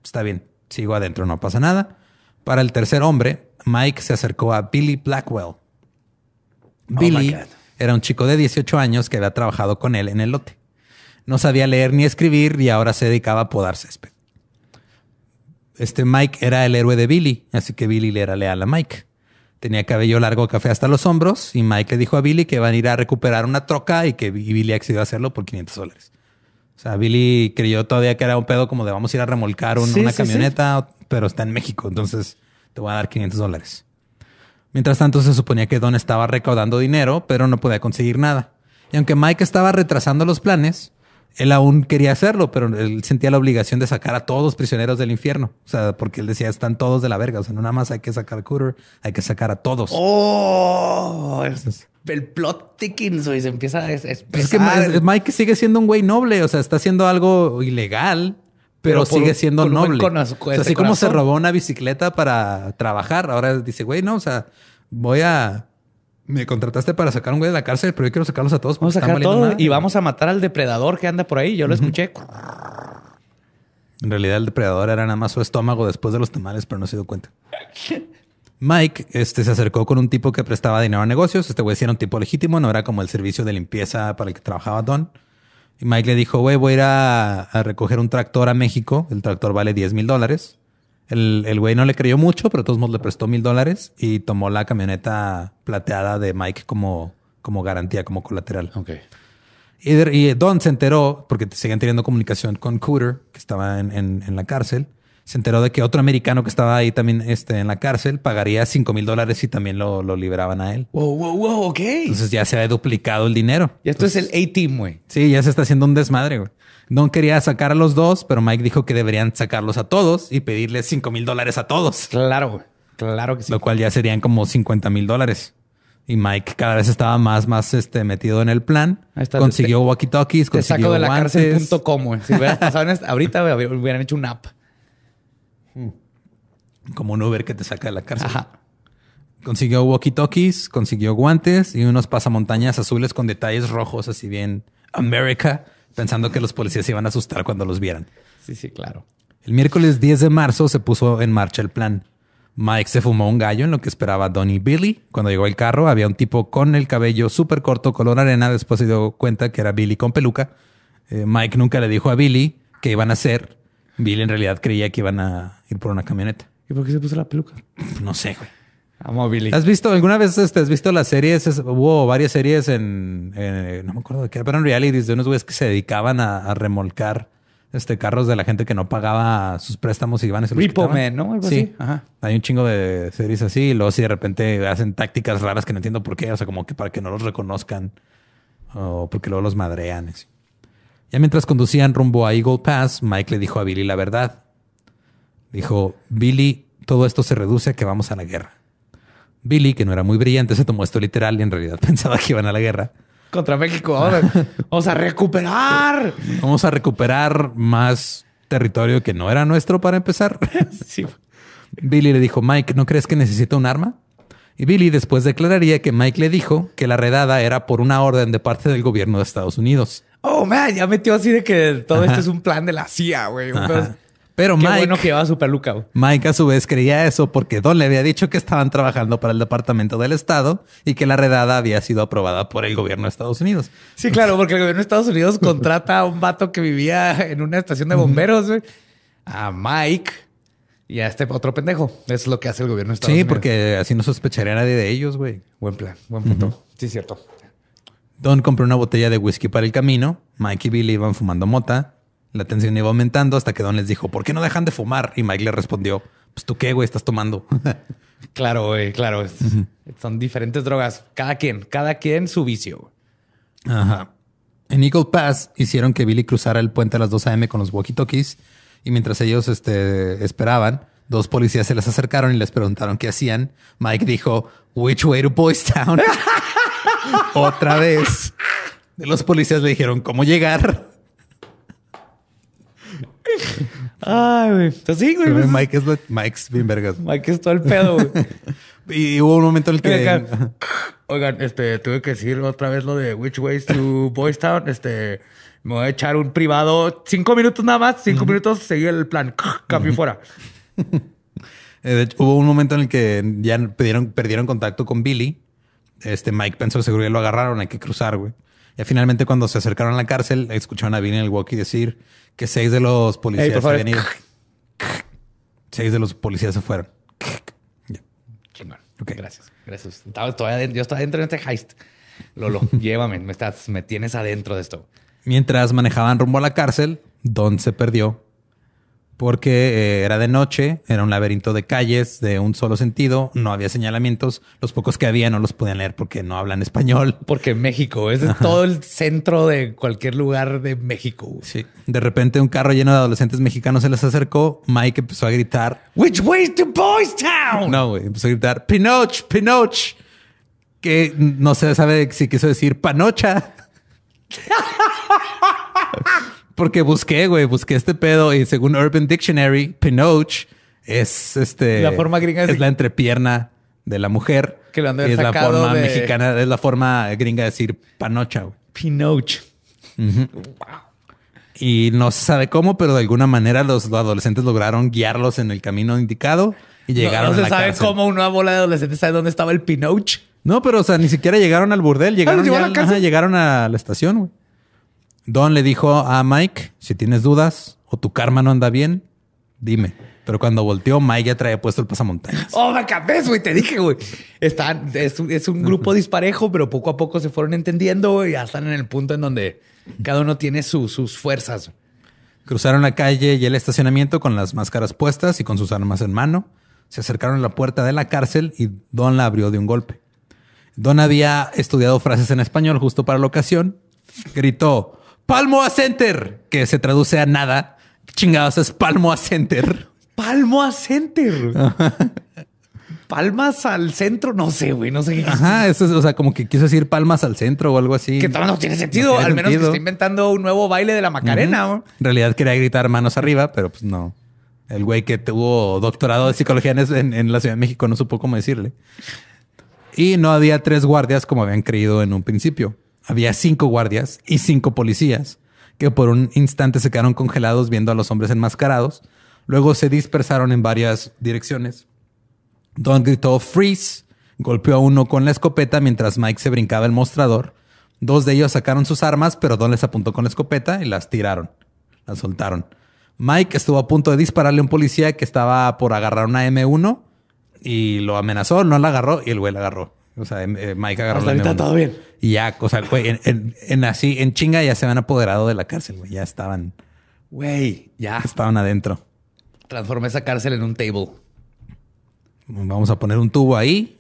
está bien, sigo adentro, no pasa nada. Para el tercer hombre, Mike se acercó a Billy Blackwell. Oh, Billy era un chico de 18 años que había trabajado con él en el lote. No sabía leer ni escribir y ahora se dedicaba a podar césped este Mike era el héroe de Billy, así que Billy le era leal a Mike. Tenía cabello largo café hasta los hombros y Mike le dijo a Billy que van a ir a recuperar una troca y que Billy accedió a hacerlo por 500 dólares. O sea, Billy creyó todavía que era un pedo como de vamos a ir a remolcar una camioneta, pero está en México, entonces te voy a dar 500 dólares. Mientras tanto, se suponía que Don estaba recaudando dinero, pero no podía conseguir nada. Y aunque Mike estaba retrasando los planes, él aún quería hacerlo, pero él sentía la obligación de sacar a todos los prisioneros del infierno. O sea, porque él decía, están todos de la verga. O sea, no nada más hay que sacar a Cooter, hay que sacar a todos. Oh, el plot Tickens y se empieza a es, es, que Mike sigue siendo un güey noble. O sea, está haciendo algo ilegal, pero, sigue siendo noble. Este así como se robó una bicicleta para trabajar, ahora dice, güey, no, o sea, voy a me contrataste para sacar un güey de la cárcel, pero yo quiero sacarlos a todos. Vamos a sacar a y vamos a matar al depredador que anda por ahí. Yo lo escuché. En realidad, el depredador era nada más su estómago después de los tamales, pero no se dio cuenta. Mike este, se acercó con un tipo que prestaba dinero a negocios. Este güey sí era un tipo legítimo, no era como el servicio de limpieza para el que trabajaba Don. Y Mike le dijo, güey, voy a ir a, recoger un tractor a México. El tractor vale 10 mil dólares. El, güey no le creyó mucho, pero de todos modos le prestó mil dólares y tomó la camioneta plateada de Mike como, como garantía, como colateral. Ok. Y, Don se enteró, porque seguían teniendo comunicación con Cooter, que estaba en la cárcel, se enteró de que otro americano que estaba ahí también este, en la cárcel pagaría 5 mil dólares y también lo, liberaban a él. Wow, wow, wow, ok. Entonces ya se ha duplicado el dinero. Y esto es el A-Team, güey. Sí, ya se está haciendo un desmadre, güey. No quería sacar a los dos, pero Mike dijo que deberían sacarlos a todos y pedirles 5 mil dólares a todos. Claro, Claro que sí. Lo cual ya serían como 50 mil dólares. Y Mike cada vez estaba más, más este, metido en el plan. consiguió walkie-talkies, consiguió saco de la cárcel.com, Si hubiera pasado ahorita, hubieran hecho un app. Mm. Como un Uber que te saca de la cárcel. Consiguió walkie-talkies, consiguió guantes y unos pasamontañas azules con detalles rojos, así bien America, pensando que los policías se iban a asustar cuando los vieran. Sí, sí, claro. El miércoles 10 de marzo se puso en marcha el plan. Mike se fumó un gallo en lo que esperaba Donnie Billy. Cuando llegó el carro, había un tipo con el cabello súper corto, color arena. Después se dio cuenta que era Billy con peluca. Eh, Mike nunca le dijo a Billy qué iban a hacer Bill en realidad creía que iban a ir por una camioneta. ¿Y por qué se puso la peluca? Pues no sé, güey. Billy. ¿Has visto alguna vez este, has visto las series? hubo varias series en, eh, no me acuerdo de qué, era, pero en realities de unos güeyes que se dedicaban a, remolcar este carros de la gente que no pagaba sus préstamos y iban a se los ¿no? Algo sí. Hay un chingo de series así y luego si de repente hacen tácticas raras que no entiendo por qué, o sea, como que para que no los reconozcan o porque luego los madrean. Así. Ya mientras conducían rumbo a Eagle Pass, Mike le dijo a Billy la verdad. Dijo, Billy, todo esto se reduce a que vamos a la guerra. Billy, que no era muy brillante, se tomó esto literal y en realidad pensaba que iban a la guerra. Contra México ahora. vamos a recuperar. Vamos a recuperar más territorio que no era nuestro para empezar. Billy le dijo, Mike, ¿no crees que necesito un arma? Y Billy después declararía que Mike le dijo que la redada era por una orden de parte del gobierno de Estados Unidos oh man, ya metió así de que todo esto es un plan de la CIA, güey. Pero Qué bueno que llevaba su peluca. Güey. Mike a su vez creía eso porque Don le había dicho que estaban trabajando para el Departamento del Estado y que la redada había sido aprobada por el gobierno de Estados Unidos. Sí, claro, porque el gobierno de Estados Unidos contrata a un vato que vivía en una estación de bomberos, güey, a Mike y a este otro pendejo. es lo que hace el gobierno de Estados Unidos. Sí, porque así no sospecharía nadie de ellos, güey. Buen plan, buen punto. Sí, cierto. Don compró una botella de whisky para el camino. Mike y Billy iban fumando mota. La tensión iba aumentando hasta que Don les dijo, ¿por qué no dejan de fumar? Y Mike le respondió, pues tú qué, güey, estás tomando. claro, güey, claro. Son diferentes drogas. Cada quien, cada quien su vicio. Ajá. En Eagle Pass hicieron que Billy cruzara el puente a las 2 a.m. con los walkie-talkies y mientras ellos este, esperaban, dos policías se les acercaron y les preguntaron qué hacían. Mike dijo, which way to Boys Town? Otra vez. De los policías le dijeron cómo llegar. Ay, güey. Pues pues Mike es, Mike es bien Mike es todo el pedo, y hubo un momento en el que... Oigan, este, tuve que decir otra vez lo de Which Ways to boystown Este, me voy a echar un privado. Cinco minutos nada más. Cinco minutos, seguí el plan. Cambio fuera. Eh, hubo un momento en el que ya perdieron contacto con Billy este Mike pensó seguro que lo agarraron, hay que cruzar, güey. Y finalmente cuando se acercaron a la cárcel, escucharon a Vinny el walkie decir que seis de los policías se habían seis de los policías se fueron. Chingón. Gracias. Gracias. yo estaba dentro de este heist. Lolo, llévame, me, estás, me tienes adentro de esto. Mientras manejaban rumbo a la cárcel, Don se perdió porque eh, era de noche, era un laberinto de calles de un solo sentido, no había señalamientos, los pocos que había no los podían leer porque no hablan español. Porque México es todo el centro de cualquier lugar de México. Sí. De repente un carro lleno de adolescentes mexicanos se les acercó, Mike empezó a gritar, "Which way to Boys Town?" No, empezó a gritar, "Pinoch, Pinoch." Que no se sabe si quiso decir panocha. Porque busqué, güey, busqué este pedo y según Urban Dictionary, Pinoch es este. La forma gringa es, la entrepierna de la mujer. Que lo es la forma mexicana, es la forma gringa de decir panocha, güey. Pinoch. y no se sabe cómo, pero de alguna manera los, adolescentes lograron guiarlos en el camino indicado y llegaron no, no se sabe cómo una bola de adolescentes sabe dónde estaba el Pinoch. No, pero o sea, ni siquiera llegaron al burdel, ah, llegaron, llegaron a la estación, güey. Don le dijo a Mike, si tienes dudas o tu karma no anda bien, dime. Pero cuando volteó, Mike ya traía puesto el pasamontañas. Oh, me acabes, güey. Te dije, güey. es, un grupo disparejo, pero poco a poco se fueron entendiendo, y Ya están en el punto en donde cada uno tiene sus fuerzas. Cruzaron la calle y el estacionamiento con las máscaras puestas y con sus armas en mano. Se acercaron a la puerta de la cárcel y Don la abrió de un golpe. Don había estudiado frases en español justo para la ocasión. Gritó, ¡Palmo a Center, que se traduce a nada. Chingados, es palmo a Center. ¡Palmo a Center. palmas al centro, no sé, güey, no sé Ajá, eso es, o sea, como que quiso decir palmas al centro o algo así. Que no tiene sentido, al menos que inventando un nuevo baile de la Macarena. En realidad quería gritar manos arriba, pero pues no. El güey que tuvo doctorado de psicología en la Ciudad de México no supo cómo decirle. Y no había tres guardias como habían creído en un principio había cinco guardias y cinco policías que por un instante se quedaron congelados viendo a los hombres enmascarados. Luego se dispersaron en varias direcciones. Don gritó freeze, golpeó a uno con la escopeta mientras Mike se brincaba el mostrador. Dos de ellos sacaron sus armas, pero Don les apuntó con la escopeta y las tiraron. Las soltaron. Mike estuvo a punto de dispararle a un policía que estaba por agarrar una M1 y lo amenazó, no la agarró y el güey la agarró. O sea, em, eh, Mike agarró la ahorita todo bien. Y ya, o güey, en, así, en chinga ya se habían apoderado de la cárcel, güey. Ya estaban, güey, ya estaban adentro. Transformé esa cárcel en un table. Vamos a poner un tubo ahí,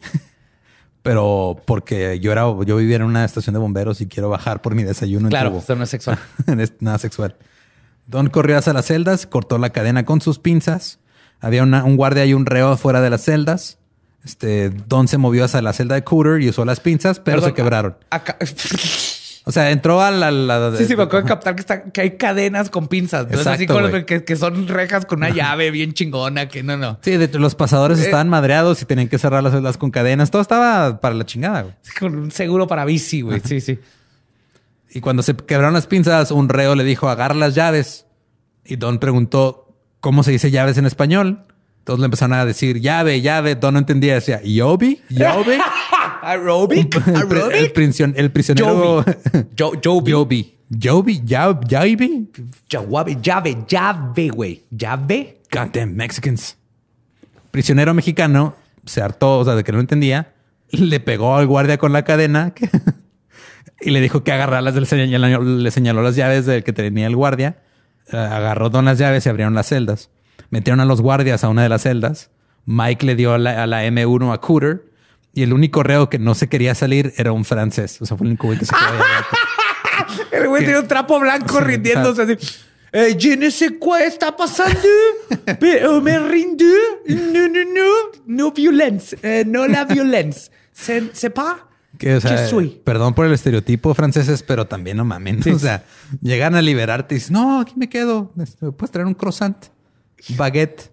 pero porque yo era, yo vivía en una estación de bomberos y quiero bajar por mi desayuno. Claro, esto no es sexual. Nada sexual. Don corrió hacia las celdas, cortó la cadena con sus pinzas. Había un guardia y un reo fuera de las celdas. Este, Don se movió hacia la celda de Cooter y usó las pinzas, pero se quebraron. O sea, entró a la. sí, sí, me acuerdo de captar que, hay cadenas con pinzas. así que, que, son rejas con una llave bien chingona, que no, no. Sí, los pasadores eh. estaban madreados y tenían que cerrar las celdas con cadenas. Todo estaba para la chingada. Güey. Con un seguro para bici, güey. Sí, sí. Y cuando se quebraron las pinzas, un reo le dijo agarra las llaves. Y Don preguntó cómo se dice llaves en español. Todos le empezaron a decir llave, llave. Todo no entendía. Decía Yobi, Yobi. Aerobic, aerobic. El, prisionero el prisionero. Yobi. Yobi, ¿Yobi? ¿Yobi? llave, llave, güey. Llave. Goddamn Mexicans. Prisionero mexicano se hartó, o sea, de que no entendía. Le pegó al guardia con la cadena y le dijo que las las... señaló, le señaló las llaves del que tenía el guardia. Eh, agarró don las llaves y abrieron las celdas. Metieron a los guardias a una de las celdas. Mike le dio a la, M1 a Cooter. Y el único reo que no se quería salir era un francés. O sea, fue el único güey que se El güey tenía un trapo blanco rindiéndose así. Eh, yo no sé qué está pasando, pero me rindo. No, no, no. No violencia. Eh, no la violencia. sepa soy? Perdón por el estereotipo franceses, pero también no mames. O sea, llegan a liberarte y dicen, no, aquí me quedo. Este, ¿Puedes traer un croissant? Baguette.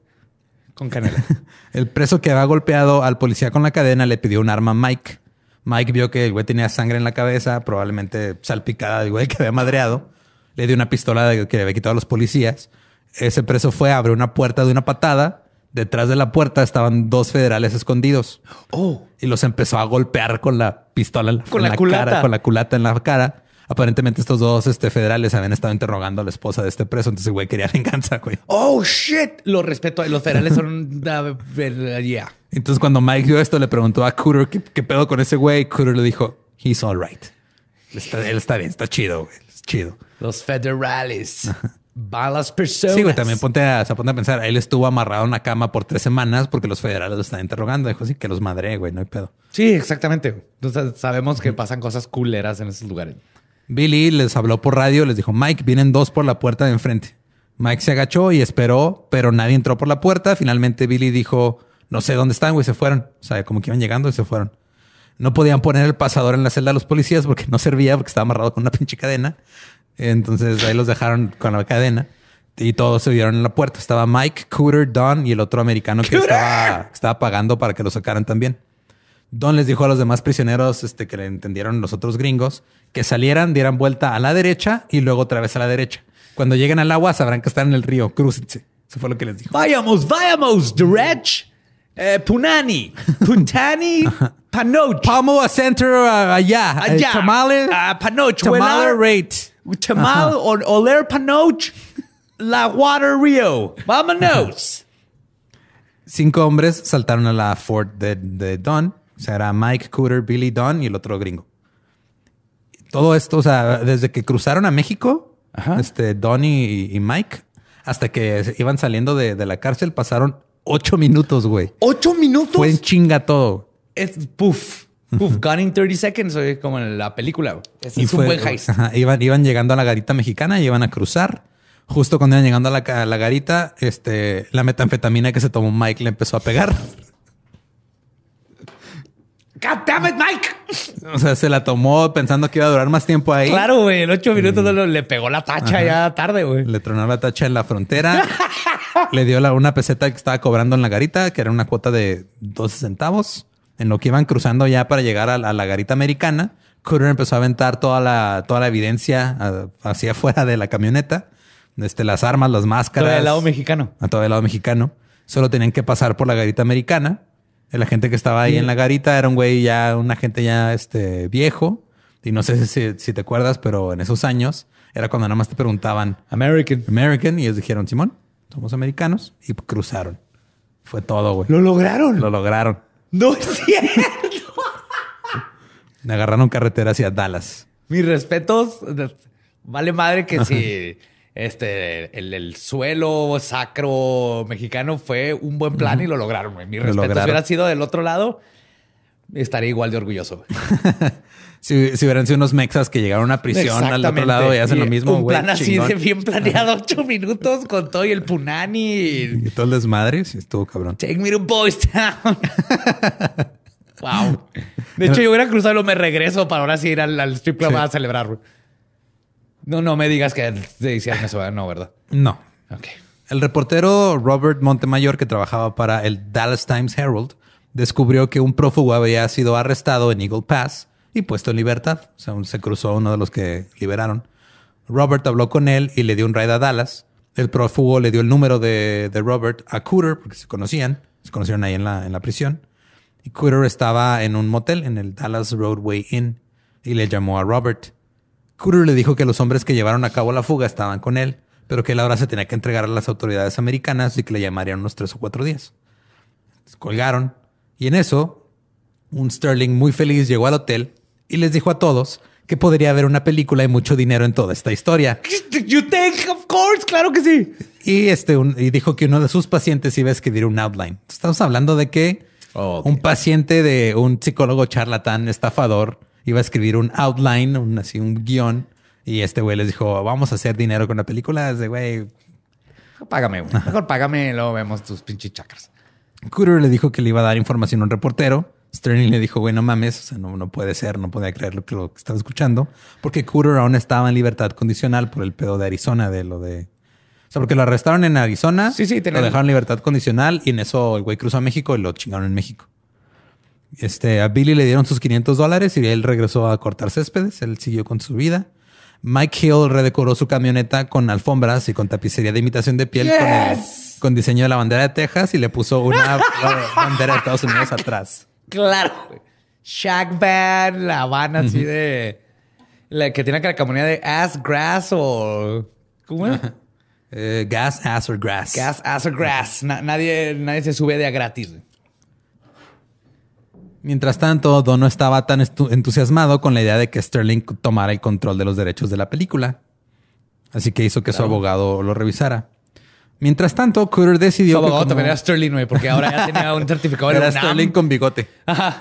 Con canela. el preso que había golpeado al policía con la cadena le pidió un arma a Mike. Mike vio que el güey tenía sangre en la cabeza, probablemente salpicada del güey que había madreado. Le dio una pistola que le había quitado a los policías. Ese preso fue, abrió una puerta de una patada. Detrás de la puerta estaban dos federales escondidos. Oh. Y los empezó a golpear con la pistola en la, cara, con la culata en la cara aparentemente estos dos este, federales habían estado interrogando a la esposa de este preso. Entonces, güey, quería venganza, güey. Oh, shit. Lo respeto. Los federales son... una yeah. Entonces, cuando Mike vio esto, le preguntó a Cooter ¿qué, pedo con ese güey. Cooter le dijo, he's all right. él está bien, está chido, güey. chido. Los federales. balas personas. Sí, güey, también ponte a, a pensar. Él estuvo amarrado en una cama por tres semanas porque los federales lo están interrogando. Dijo, sí, que los madré güey, no hay pedo. Sí, exactamente. Entonces sabemos que pasan cosas culeras en esos lugares. Billy les habló por radio, les dijo, Mike, vienen dos por la puerta de enfrente. Mike se agachó y esperó, pero nadie entró por la puerta. Finalmente Billy dijo, no sé dónde están, güey, se fueron. O sea, como que iban llegando y se fueron. No podían poner el pasador en la celda de los policías porque no servía, porque estaba amarrado con una pinche cadena. Entonces ahí los dejaron con la cadena y todos se vieron en la puerta. Estaba Mike, Cooter, Don y el otro americano que estaba pagando para que lo sacaran también. Don les dijo a los demás prisioneros este, que le entendieron los otros gringos que salieran, dieran vuelta a la derecha y luego otra vez a la derecha. Cuando lleguen al agua sabrán que están en el río, crúcense. Eso fue lo que les dijo. Vayamos, vayamos, derech eh, Punani, Puntani, Panoch. a Center, centro! allá. Allá. Tamale. Panoch. Tamale Rate. Tamal, Oler Panoch, La Water Rio. Vámonos. Cinco hombres saltaron a la fort de Don o sea, era Mike Cooter, Billy Don y el otro gringo. Todo esto, o sea, desde que cruzaron a México, este Don y, Mike, hasta que iban saliendo de, la cárcel, pasaron ocho minutos, güey. ¿Ocho minutos? Fue en chinga todo. Es puff. Gone in 30 Seconds, como en la película. es un buen heist. iban, llegando a la garita mexicana y iban a cruzar. Justo cuando iban llegando a la, a la garita, este, la metanfetamina que se tomó Mike le empezó a pegar. God damn it, Mike. O sea, se la tomó pensando que iba a durar más tiempo ahí. Claro, güey. En ocho minutos le pegó la tacha ya tarde, güey. Le tronó la tacha en la frontera. le dio una peseta que estaba cobrando en la garita, que era una cuota de dos centavos. En lo que iban cruzando ya para llegar a la, garita americana, Cooter empezó a aventar toda la, toda la evidencia hacia afuera de la camioneta. Este, las armas, las máscaras. Todo el lado mexicano. A todo el lado mexicano. Solo tenían que pasar por la garita americana la gente que estaba ahí en la garita era un güey ya, una gente ya este, viejo. Y no sé si, si, te acuerdas, pero en esos años era cuando nada más te preguntaban American. American. Y ellos dijeron, Simón, somos americanos. Y cruzaron. Fue todo, güey. Lo lograron. Lo lograron. No es cierto. Me agarraron carretera hacia Dallas. Mis respetos. Vale madre que si este, el, suelo sacro mexicano fue un buen plan y lo lograron. En Mi respeto, si hubiera sido del otro lado, estaría igual de orgulloso. si, hubieran sido unos mexas que llegaron a prisión al otro lado y hacen lo mismo. Un plan así de bien planeado, ocho minutos con todo y el punani. Y, todo el desmadre, estuvo cabrón. Take me to Boys Town. wow. De hecho, yo hubiera cruzado, me regreso para ahora sí ir al, strip club a celebrar. No, no me digas que te hicieron eso, no, ¿verdad? No. Ok. El reportero Robert Montemayor, que trabajaba para el Dallas Times Herald, descubrió que un prófugo había sido arrestado en Eagle Pass y puesto en libertad. O sea, se cruzó uno de los que liberaron. Robert habló con él y le dio un raid a Dallas. El prófugo le dio el número de, Robert a Cooter, porque se conocían. Se conocieron ahí en la, en la prisión. Y Cooter estaba en un motel en el Dallas Roadway Inn y le llamó a Robert. Kuro le dijo que los hombres que llevaron a cabo la fuga estaban con él, pero que él ahora se tenía que entregar a las autoridades americanas y que le llamarían unos tres o cuatro días. colgaron y en eso, un Sterling muy feliz llegó al hotel y les dijo a todos que podría haber una película y mucho dinero en toda esta historia. You think, of course, claro que sí. Y este y dijo que uno de sus pacientes iba a escribir un outline. Estamos hablando de que oh, un paciente de un psicólogo charlatán, estafador, iba a escribir un outline, así un guión. Y este güey les dijo, vamos a hacer dinero con la película. Dice, güey, págame, güey. Mejor págame y luego vemos tus pinches chakras. Cooter le dijo que le iba a dar información a un reportero. Sterling le dijo, güey, no mames, o sea, no, puede ser, no podía creer lo que, estaba escuchando, porque Cooter aún estaba en libertad condicional por el pedo de Arizona, de lo de... O sea, porque lo arrestaron en Arizona, sí, lo dejaron en libertad condicional y en eso el güey cruzó a México y lo chingaron en México. Este, a Billy le dieron sus 500 dólares y él regresó a cortar céspedes. Él siguió con su vida. Mike Hill redecoró su camioneta con alfombras y con tapicería de imitación de piel con, diseño de la bandera de Texas y le puso una bandera de Estados Unidos atrás. Claro. Shack Band, La Habana, así de. La que tiene la caracamonía de ass, grass o. ¿Cómo es? Eh, gas, ass or grass. Gas, ass or grass. nadie, nadie se sube de a gratis. Mientras tanto, Dono estaba tan entusiasmado con la idea de que Sterling tomara el control de los derechos de la película. Así que hizo que su abogado lo revisara. Mientras tanto, Cooter decidió. Su abogado también era Sterling, güey, porque ahora ya tenía un certificado de Era Sterling con bigote. Ajá.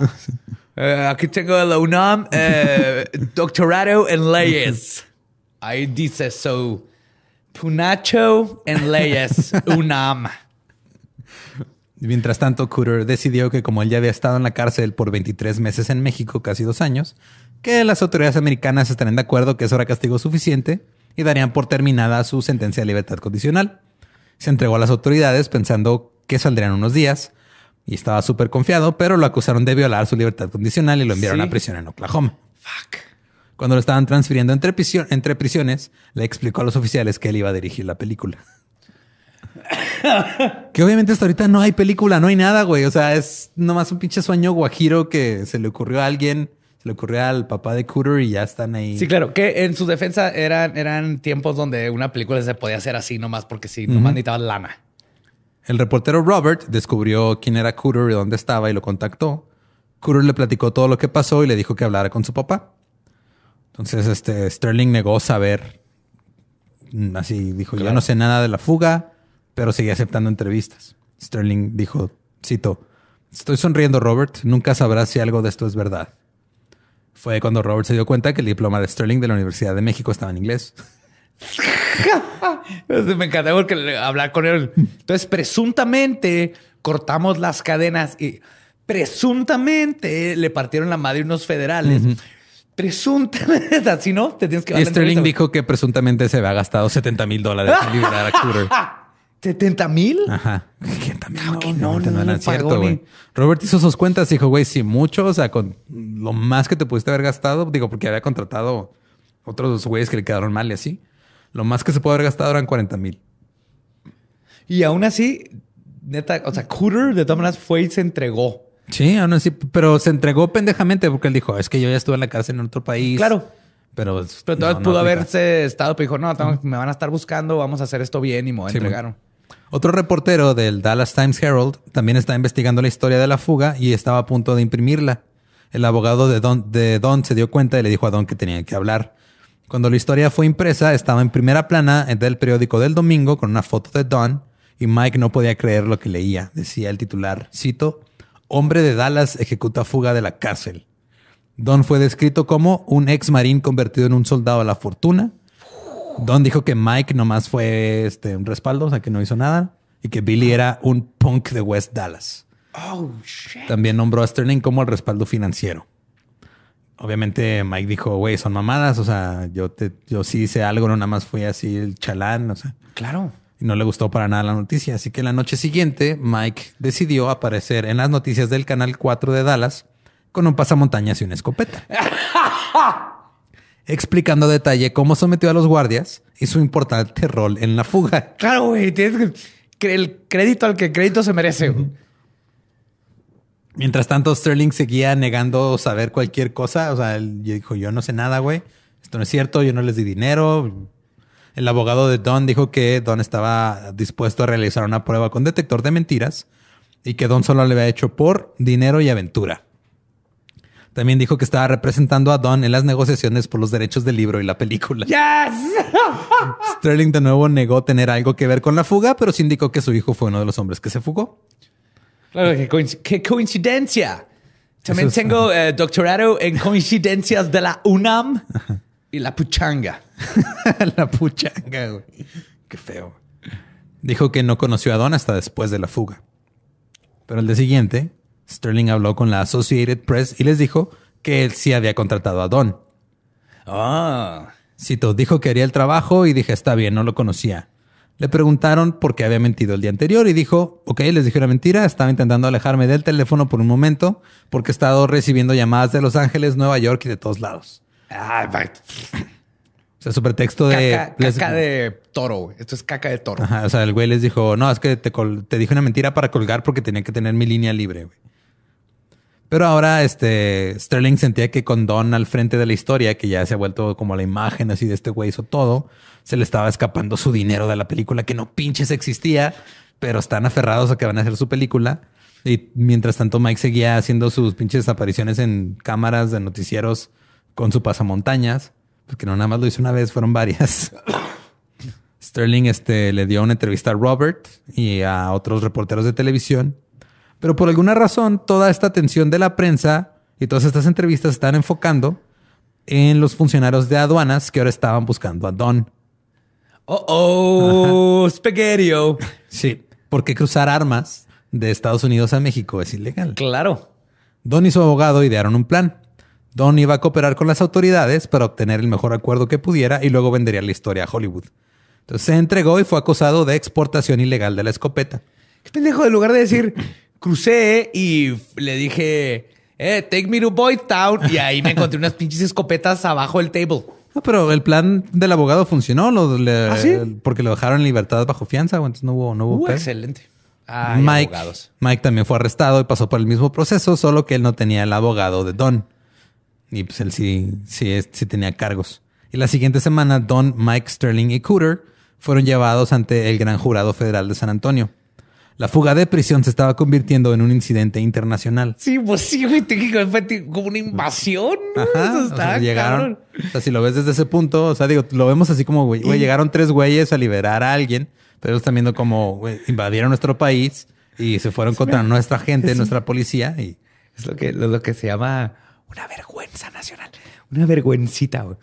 Eh, aquí tengo el UNAM, eh, doctorado en leyes. Ahí dice, so, Punacho en leyes, UNAM. Mientras tanto, Cooter decidió que como él ya había estado en la cárcel por 23 meses en México, casi dos años, que las autoridades americanas estarían de acuerdo que eso era castigo suficiente y darían por terminada su sentencia de libertad condicional. Se entregó a las autoridades pensando que saldrían unos días y estaba súper confiado, pero lo acusaron de violar su libertad condicional y lo enviaron a prisión en Oklahoma. Cuando lo estaban transfiriendo entre, entre prisiones, le explicó a los oficiales que él iba a dirigir la película que obviamente hasta ahorita no hay película, no hay nada, güey. O sea, es nomás un pinche sueño guajiro que se le ocurrió a alguien, se le ocurrió al papá de Cooter y ya están ahí. Sí, claro, que en su defensa eran, eran tiempos donde una película se podía hacer así nomás porque si no nomás uh lana. El reportero Robert descubrió quién era Cooter y dónde estaba y lo contactó. Cooter le platicó todo lo que pasó y le dijo que hablara con su papá. Entonces, este Sterling negó saber. Así dijo: Yo no sé nada de la fuga pero seguía aceptando entrevistas. Sterling dijo, cito, Estoy sonriendo, Robert. Nunca sabrás si algo de esto es verdad. Fue cuando Robert se dio cuenta que el diploma de Sterling de la Universidad de México estaba en inglés. Me encanta porque hablar con él. Entonces, presuntamente cortamos las cadenas y presuntamente le partieron la madre unos federales. Presuntamente, así no te tienes que. Y Sterling dijo que presuntamente se había gastado 70 mil dólares en liberar a Cooter. ¿70 mil? Ajá. No, que no, no, no, cierto, güey. Eh. Robert hizo sus cuentas y dijo, güey, sí, mucho, o sea, con lo más que te pudiste haber gastado, digo, porque había contratado otros güeyes que le quedaron mal y así, lo más que se puede haber gastado eran 40 mil. Y aún así, neta, o sea, Cooter de todas maneras fue y se entregó. Sí, aún así, pero se entregó pendejamente porque él dijo, es que yo ya estuve en la cárcel en otro país. Claro. Pero, entonces pudo haberse estado, pero dijo, no, me van a estar buscando, vamos a hacer esto bien y me otro reportero del Dallas Times Herald también está investigando la historia de la fuga y estaba a punto de imprimirla. El abogado de Don, se dio cuenta y le dijo a Don que tenía que hablar. Cuando la historia fue impresa, estaba en primera plana del periódico del domingo con una foto de Don y Mike no podía creer lo que leía. Decía el titular, cito, Hombre de Dallas ejecuta fuga de la cárcel. Don fue descrito como un ex marín convertido en un soldado a la fortuna, Don dijo que Mike nomás fue este, un respaldo, o sea, que no hizo nada. Y que Billy era un punk de West Dallas. Oh, shit. También nombró a Sterling como el respaldo financiero. Obviamente Mike dijo, güey, son mamadas, o sea, yo, yo sí hice algo, no nada más fui así el chalán, o sea. Claro. Y no le gustó para nada la noticia. Así que la noche siguiente, Mike decidió aparecer en las noticias del Canal 4 de Dallas con un pasamontañas y una escopeta. explicando detalle cómo sometió a los guardias y su importante rol en la fuga. Claro, güey, tienes que, el crédito al que crédito se merece. Mientras tanto, Sterling seguía negando saber cualquier cosa. O sea, él dijo, yo no sé nada, güey. Esto no es cierto, yo no les di dinero. El abogado de Don dijo que Don estaba dispuesto a realizar una prueba con detector de mentiras y que Don solo le había hecho por dinero y aventura. También dijo que estaba representando a Don en las negociaciones por los derechos del libro y la película. ¡Yes! Sterling de nuevo negó tener algo que ver con la fuga, pero sí indicó que su hijo fue uno de los hombres que se fugó. Claro, qué, coincidencia. También tengo eh, doctorado en coincidencias de la UNAM y la puchanga. la puchanga, güey. Qué feo. Dijo que no conoció a Don hasta después de la fuga. Pero el de siguiente, Sterling habló con la Associated Press y les dijo que él sí había contratado a Don. Ah, cito, dijo que haría el trabajo y dije, está bien, no lo conocía. Le preguntaron por qué había mentido el día anterior y dijo, ok, les dije una mentira, estaba intentando alejarme del teléfono por un momento porque he estado recibiendo llamadas de Los Ángeles, Nueva York y de todos lados. Ah, o sea, su pretexto de... Caca, de toro, Esto es caca de toro. o sea, el güey les dijo, no, es que te, te dije una mentira para colgar porque tenía que tener mi línea libre, güey. Pero ahora este Sterling sentía que con Don al frente de la historia, que ya se ha vuelto como la imagen así de este güey hizo todo, se le estaba escapando su dinero de la película que no pinches existía, pero están aferrados a que van a hacer su película. Y mientras tanto Mike seguía haciendo sus pinches apariciones en cámaras de noticieros con su pasamontañas, porque no nada más lo hizo una vez, fueron varias. Sterling este, le dio una entrevista a Robert y a otros reporteros de televisión pero por alguna razón, toda esta atención de la prensa y todas estas entrevistas están enfocando en los funcionarios de aduanas que ahora estaban buscando a Don. Oh, oh, Sí. Sí, porque cruzar armas de Estados Unidos a México es ilegal. Claro. Don y su abogado idearon un plan. Don iba a cooperar con las autoridades para obtener el mejor acuerdo que pudiera y luego vendería la historia a Hollywood. Entonces se entregó y fue acusado de exportación ilegal de la escopeta. Qué pendejo, en lugar de decir, crucé y le dije, eh, take me to Boy Town. Y ahí me encontré unas pinches escopetas abajo del table. pero el plan del abogado funcionó, lo, ¿Ah, porque lo dejaron en libertad bajo fianza, entonces no hubo, no hubo. Uh, excelente. Mike, Mike también fue arrestado y pasó por el mismo proceso, solo que él no tenía el abogado de Don. Y pues él sí, sí, sí tenía cargos. Y la siguiente semana, Don, Mike, Sterling y Cooter fueron llevados ante el gran jurado federal de San Antonio. La fuga de prisión se estaba convirtiendo en un incidente internacional. Sí, pues sí, güey, fue como una invasión. Ajá, o sea, llegaron. O sea, si lo ves desde ese punto, o sea, digo, lo vemos así como, güey, llegaron tres güeyes a liberar a alguien, pero están viendo como invadieron nuestro país y se fueron contra nuestra gente, nuestra policía y es lo que lo que se llama una vergüenza nacional, una vergüencita. Güey.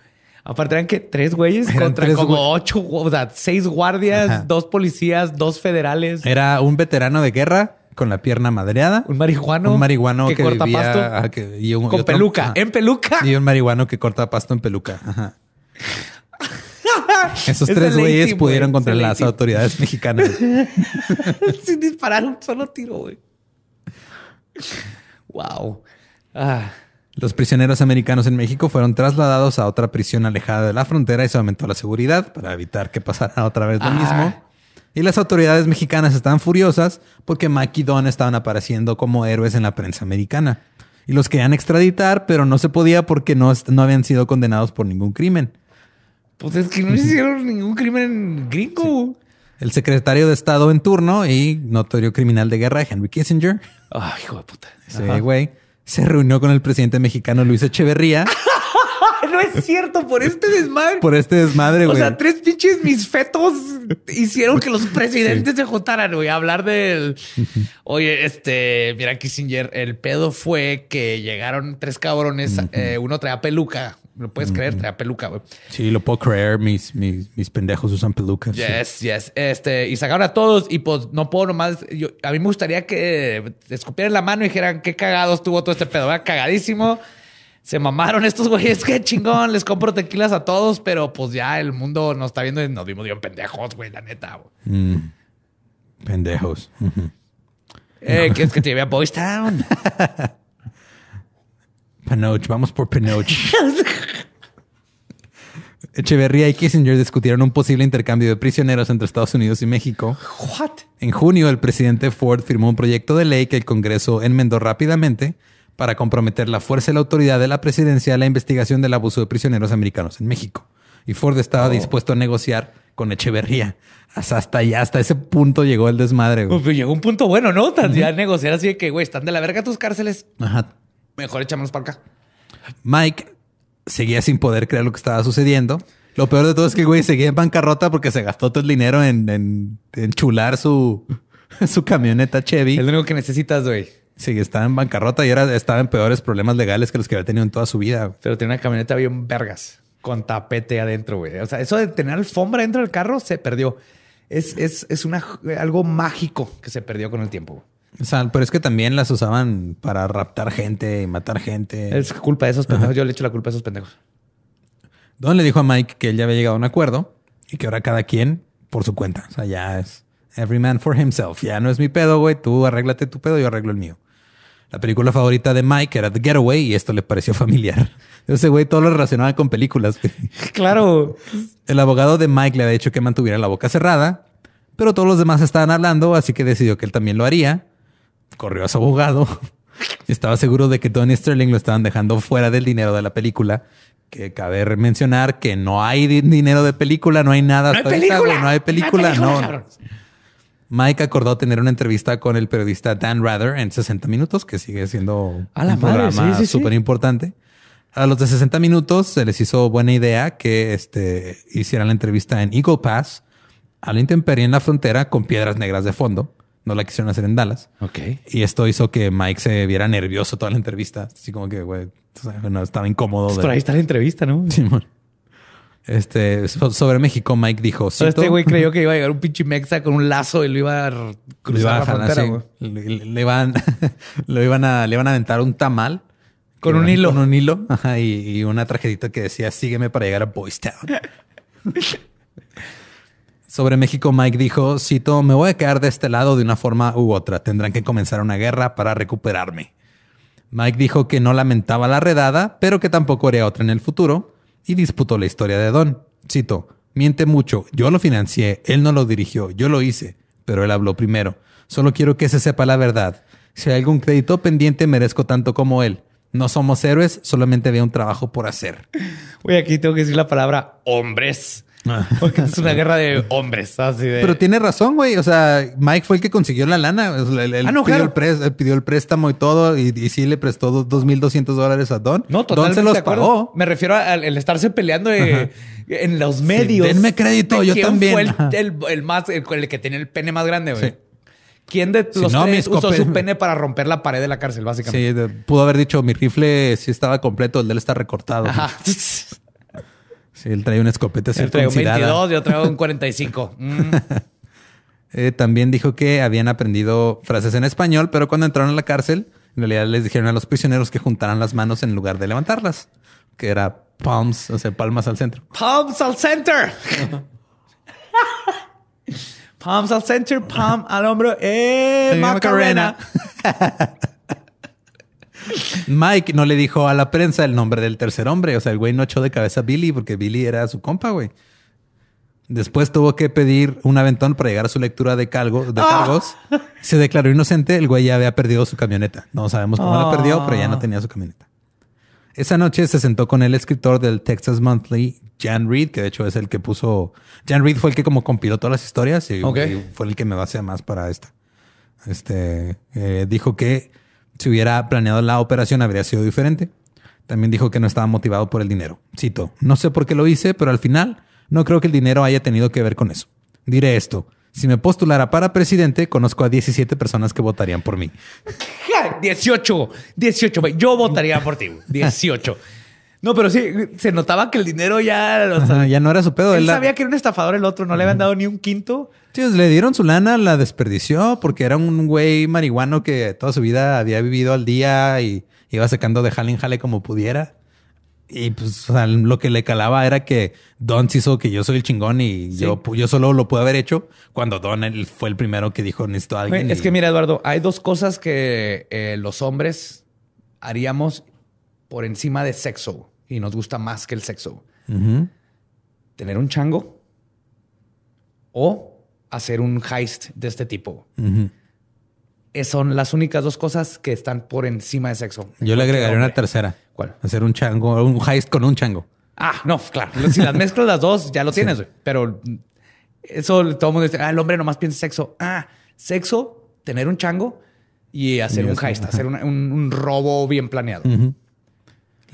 Aparte eran que tres güeyes contra como ocho, o sea, seis guardias, dos policías, dos federales. Era un veterano de guerra con la pierna madreada. Un marihuano. Un marihuano que, corta pasto. y con peluca. en peluca. Y un marihuano que corta pasto en peluca. Ajá. Esos tres güeyes pudieron contra las autoridades mexicanas. Sin disparar un solo tiro, güey. Wow. Ah. Los prisioneros americanos en México fueron trasladados a otra prisión alejada de la frontera y se aumentó la seguridad para evitar que pasara otra vez lo ah. mismo. Y las autoridades mexicanas estaban furiosas porque Mac y Don estaban apareciendo como héroes en la prensa americana. Y los querían extraditar, pero no se podía porque no, habían sido condenados por ningún crimen. Pues es que no hicieron ningún crimen gringo. El secretario de Estado en turno y notorio criminal de guerra, Henry Kissinger. Ay, ah, hijo de puta. Sí, güey se reunió con el presidente mexicano Luis Echeverría. no es cierto, por este desmadre. Por este desmadre, güey. O sea, tres pinches mis fetos hicieron que los presidentes se juntaran, güey, a hablar del. Oye, este, mira, Kissinger, el pedo fue que llegaron tres cabrones, eh, uno traía peluca, ¿Lo puedes creer, creer? Mm-hmm. peluca, güey. Sí, lo puedo creer. Mis, mis, mis pendejos usan pelucas. Yes, yes. Este, y sacaron a todos y pues no puedo nomás. a mí me gustaría que escupieran la mano y dijeran qué cagados tuvo todo este pedo. Cagadísimo. Se mamaron estos güeyes, qué chingón. Les compro tequilas a todos, pero pues ya el mundo nos está viendo y nos vimos bien pendejos, güey, la neta. Mm. Pendejos. eh, que es que te lleve a Boys Town. Panoch, vamos por Panoch. Echeverría y Kissinger discutieron un posible intercambio de prisioneros entre Estados Unidos y México. What? En junio, el presidente Ford firmó un proyecto de ley que el Congreso enmendó rápidamente para comprometer la fuerza y la autoridad de la presidencia a la investigación del abuso de prisioneros americanos en México. Y Ford estaba oh. dispuesto a negociar con Echeverría. Hasta, hasta, hasta ese punto llegó el desmadre. Pues llegó un punto bueno, ¿no? Ya negociar así de que, güey, están de la verga tus cárceles. Ajá mejor echámonos para acá. Mike seguía sin poder creer lo que estaba sucediendo. Lo peor de todo es que güey seguía en bancarrota porque se gastó todo el dinero en, chular su, su camioneta Chevy. Es lo único que necesitas, güey. Sí, estaba en bancarrota y era, estaba en peores problemas legales que los que había tenido en toda su vida. Pero tenía una camioneta bien vergas, con tapete adentro, güey. O sea, eso de tener alfombra dentro del carro se perdió. Es, es una, algo mágico que se perdió con el tiempo. güey. O sea, pero es que también las usaban para raptar gente y matar gente. Es culpa de esos pendejos. Yo le echo la culpa a esos pendejos. Don le dijo a Mike que él ya había llegado a un acuerdo y que ahora cada quien por su cuenta. O sea, ya es every man for himself. Ya no es mi pedo, güey. Tú arréglate tu pedo, yo arreglo el mío. La película favorita de Mike era The Getaway y esto le pareció familiar. Ese güey todo lo relacionaba con películas. Claro. El abogado de Mike le había dicho que mantuviera la boca cerrada, pero todos los demás estaban hablando, así que decidió que él también lo haría corrió a su abogado. estaba seguro de que Tony Sterling lo estaban dejando fuera del dinero de la película. Que cabe mencionar que no hay dinero de película, no hay nada. No, hay, película, no hay ah, película. Mike acordó tener una entrevista con el periodista Dan Rather en 60 minutos, que sigue siendo un programa súper importante. A los de 60 minutos se les hizo buena idea que este, hicieran la entrevista en Eagle Pass, a la intemperie en la frontera con piedras negras de fondo. No la quisieron hacer en Dallas. Ok. Y esto hizo que Mike se viera nervioso toda la entrevista. Así como que, güey, estaba incómodo. Pues ahí está la entrevista, ¿no? Sí, Este, sobre México, Mike dijo. este güey creyó que iba a llegar un pinche mexa con un lazo y lo iba a cruzar la frontera. Le, lo iban a, le aventar un tamal. Con un, hilo. Con un hilo. y, una tarjetita que decía, sígueme para llegar a Boys Town. Sobre México, Mike dijo, cito, me voy a quedar de este lado de una forma u otra. Tendrán que comenzar una guerra para recuperarme. Mike dijo que no lamentaba la redada, pero que tampoco haría otra en el futuro, y disputó la historia de Don. Cito, miente mucho, yo lo financié, él no lo dirigió, yo lo hice, pero él habló primero. Solo quiero que se sepa la verdad. Si hay algún crédito pendiente, merezco tanto como él. No somos héroes, solamente había un trabajo por hacer. Uy, aquí tengo que decir la palabra hombres. Porque es una guerra de hombres, así de... Pero tiene razón, güey. O sea, Mike fue el que consiguió la lana. Él, ah, pidió, el pidió, el préstamo y todo. Y, sí le prestó 2.200 dólares a Don. No, totalmente Don se los pagó. Me refiero al estarse peleando eh, en los medios. Sí, denme crédito, yo quién también. fue el, más, el, que tenía el pene más grande, güey. ¿Quién de los tres usó su pene para romper la pared de la cárcel, básicamente? Sí, pudo haber dicho, mi rifle sí estaba completo, el de él está recortado. Ajá. él trae una escopeta él trae un 22, yo traigo un 45. Mm. Eh, también dijo que habían aprendido frases en español, pero cuando entraron a la cárcel, en realidad les dijeron a los prisioneros que juntaran las manos en lugar de levantarlas, que era palms, o sea, palmas al centro. Palms al center. palms al center, palm al hombro. Eh, Macarena. Mike no le dijo a la prensa el nombre del tercer hombre. O sea, el güey no echó de cabeza a Billy porque Billy era su compa, güey. Después tuvo que pedir un aventón para llegar a su lectura de, ah. cargos. Se declaró inocente. El güey ya había perdido su camioneta. No sabemos cómo la perdió, pero ya no ah. tenía su camioneta. Esa noche se sentó con el escritor del Texas Monthly, Jan Reed, que de hecho es el que puso. Jan Reed fue el que como compiló todas las historias y, fue el que me base más para esta. Este eh, dijo que si hubiera planeado la operación habría sido diferente. También dijo que no estaba motivado por el dinero. Cito, no sé por qué lo hice, pero al final no creo que el dinero haya tenido que ver con eso. Diré esto, si me postulara para presidente, conozco a 17 personas que votarían por mí. 18, 18, yo votaría por ti, 18. No, pero sí, se notaba que el dinero ya... ya no era su pedo. Él sabía que era un estafador el otro, no le habían dado ni un quinto. Sí, pues, le dieron su lana, la desperdició porque era un güey marihuano que toda su vida había vivido al día y iba sacando de jale en jale como pudiera. Y pues lo que le calaba era que Don se hizo que yo soy el chingón y yo, yo solo lo pude haber hecho cuando Don fue el primero que dijo necesito a alguien. Es que mira, Eduardo, hay dos cosas que eh, los hombres haríamos por encima de sexo y nos gusta más que el sexo. Tener un chango o hacer un heist de este tipo. son las únicas dos cosas que están por encima de sexo. Yo le agregaría una tercera. ¿Cuál? Hacer un chango, un heist con un chango. Ah, no, claro. Si las mezclas las dos, ya lo tienes. Pero eso todo el mundo dice, ah, el hombre nomás piensa sexo. Ah, sexo, tener un chango y hacer un heist, hacer un, robo bien planeado.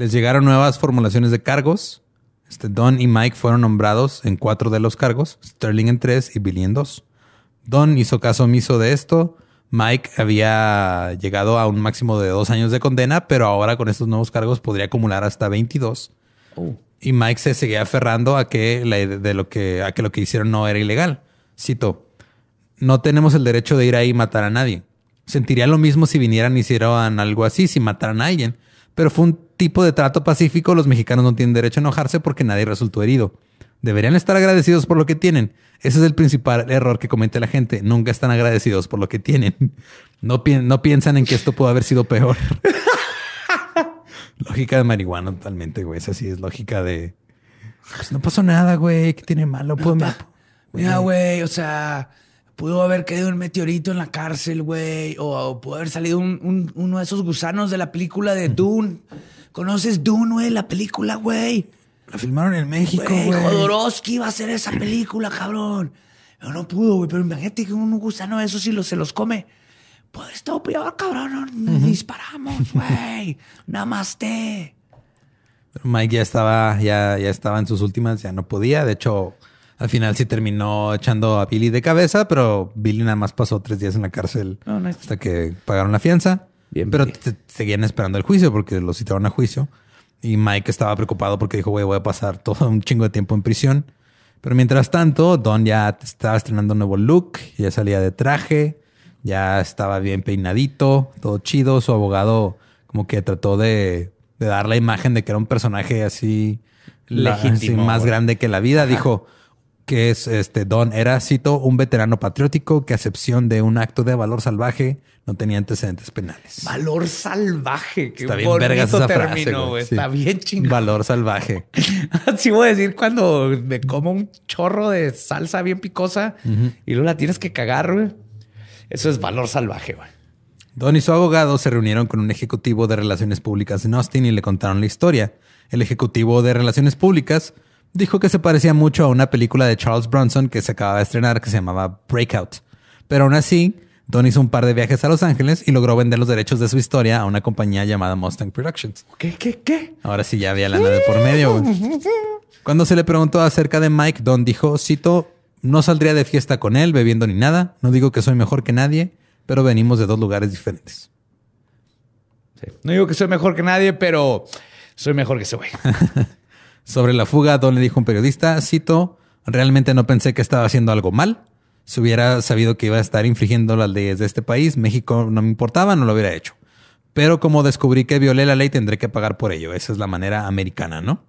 Les llegaron nuevas formulaciones de cargos. Este, Don y Mike fueron nombrados en cuatro de los cargos, Sterling en tres y Billy en dos. Don hizo caso omiso de esto. Mike había llegado a un máximo de dos años de condena, pero ahora con estos nuevos cargos podría acumular hasta 22. Y Mike se seguía aferrando a que, de lo que, a que lo que hicieron no era ilegal. Cito, no tenemos el derecho de ir ahí y matar a nadie. Sentiría lo mismo si vinieran y hicieran algo así, si mataran a alguien. Pero fue un tipo de trato pacífico, los mexicanos no tienen derecho a enojarse porque nadie resultó herido. Deberían estar agradecidos por lo que tienen. Ese es el principal error que comete la gente. Nunca están agradecidos por lo que tienen. No, piensan en que esto pudo haber sido peor. lógica de marihuana totalmente, güey. Esa sí es lógica de... Pues, no pasó nada, güey. ¿Qué tiene malo? Pues, mira, güey, o sea pudo haber caído un meteorito en la cárcel, güey, o, pudo haber salido uno de esos gusanos de la película de Dune. ¿Conoces Dune, güey? La película, güey. La filmaron en México, güey. Jodorowsky iba a hacer esa película, cabrón. Pero no pudo, güey. Pero imagínate que un gusano de esos, si lo, se los come, pues todo peor, cabrón. Nos disparamos, güey. Namaste. Pero Mike ya estaba, ya, ya estaba en sus últimas, ya no podía. De hecho, al final sí terminó echando a Billy de cabeza, pero Billy nada más pasó tres días en la cárcel oh, hasta que pagaron la fianza. pero seguían esperando el juicio porque lo citaron a juicio. Y Mike estaba preocupado porque dijo, güey, voy a pasar todo un chingo de tiempo en prisión. Pero mientras tanto, Don ya estaba estrenando un nuevo look, ya salía de traje, ya estaba bien peinadito, todo chido. Su abogado como que trató de, dar la imagen de que era un personaje así, legítimo, más grande que la vida. Dijo, que es este Don cito, un veterano patriótico que a excepción de un acto de valor salvaje no tenía antecedentes penales. Valor salvaje, está bien término, Está bien Valor salvaje. Así voy a decir cuando me como un chorro de salsa bien picosa y luego la tienes que cagar, güey. Eso es valor salvaje, güey. Don y su abogado se reunieron con un ejecutivo de relaciones públicas en Austin y le contaron la historia. El ejecutivo de relaciones públicas dijo que se parecía mucho a una película de Charles Bronson que se acababa de estrenar que se llamaba Breakout. Pero aún así, Don hizo un par de viajes a Los Ángeles y logró vender los derechos de su historia a una compañía llamada Mustang Productions. ¿Qué, qué, qué? Ahora sí ya había lana de por medio. Cuando se le preguntó acerca de Mike, Don dijo, cito, no saldría de fiesta con él bebiendo ni nada, no digo que soy mejor que nadie, pero venimos de dos lugares diferentes. No digo que soy mejor que nadie, pero soy mejor que ese güey. Sobre la fuga, donde dijo un periodista, cito, realmente no pensé que estaba haciendo algo mal. Si hubiera sabido que iba a estar infringiendo las leyes de este país, México no me importaba, no lo hubiera hecho. Pero como descubrí que violé la ley, tendré que pagar por ello. Esa es la manera americana, ¿no? O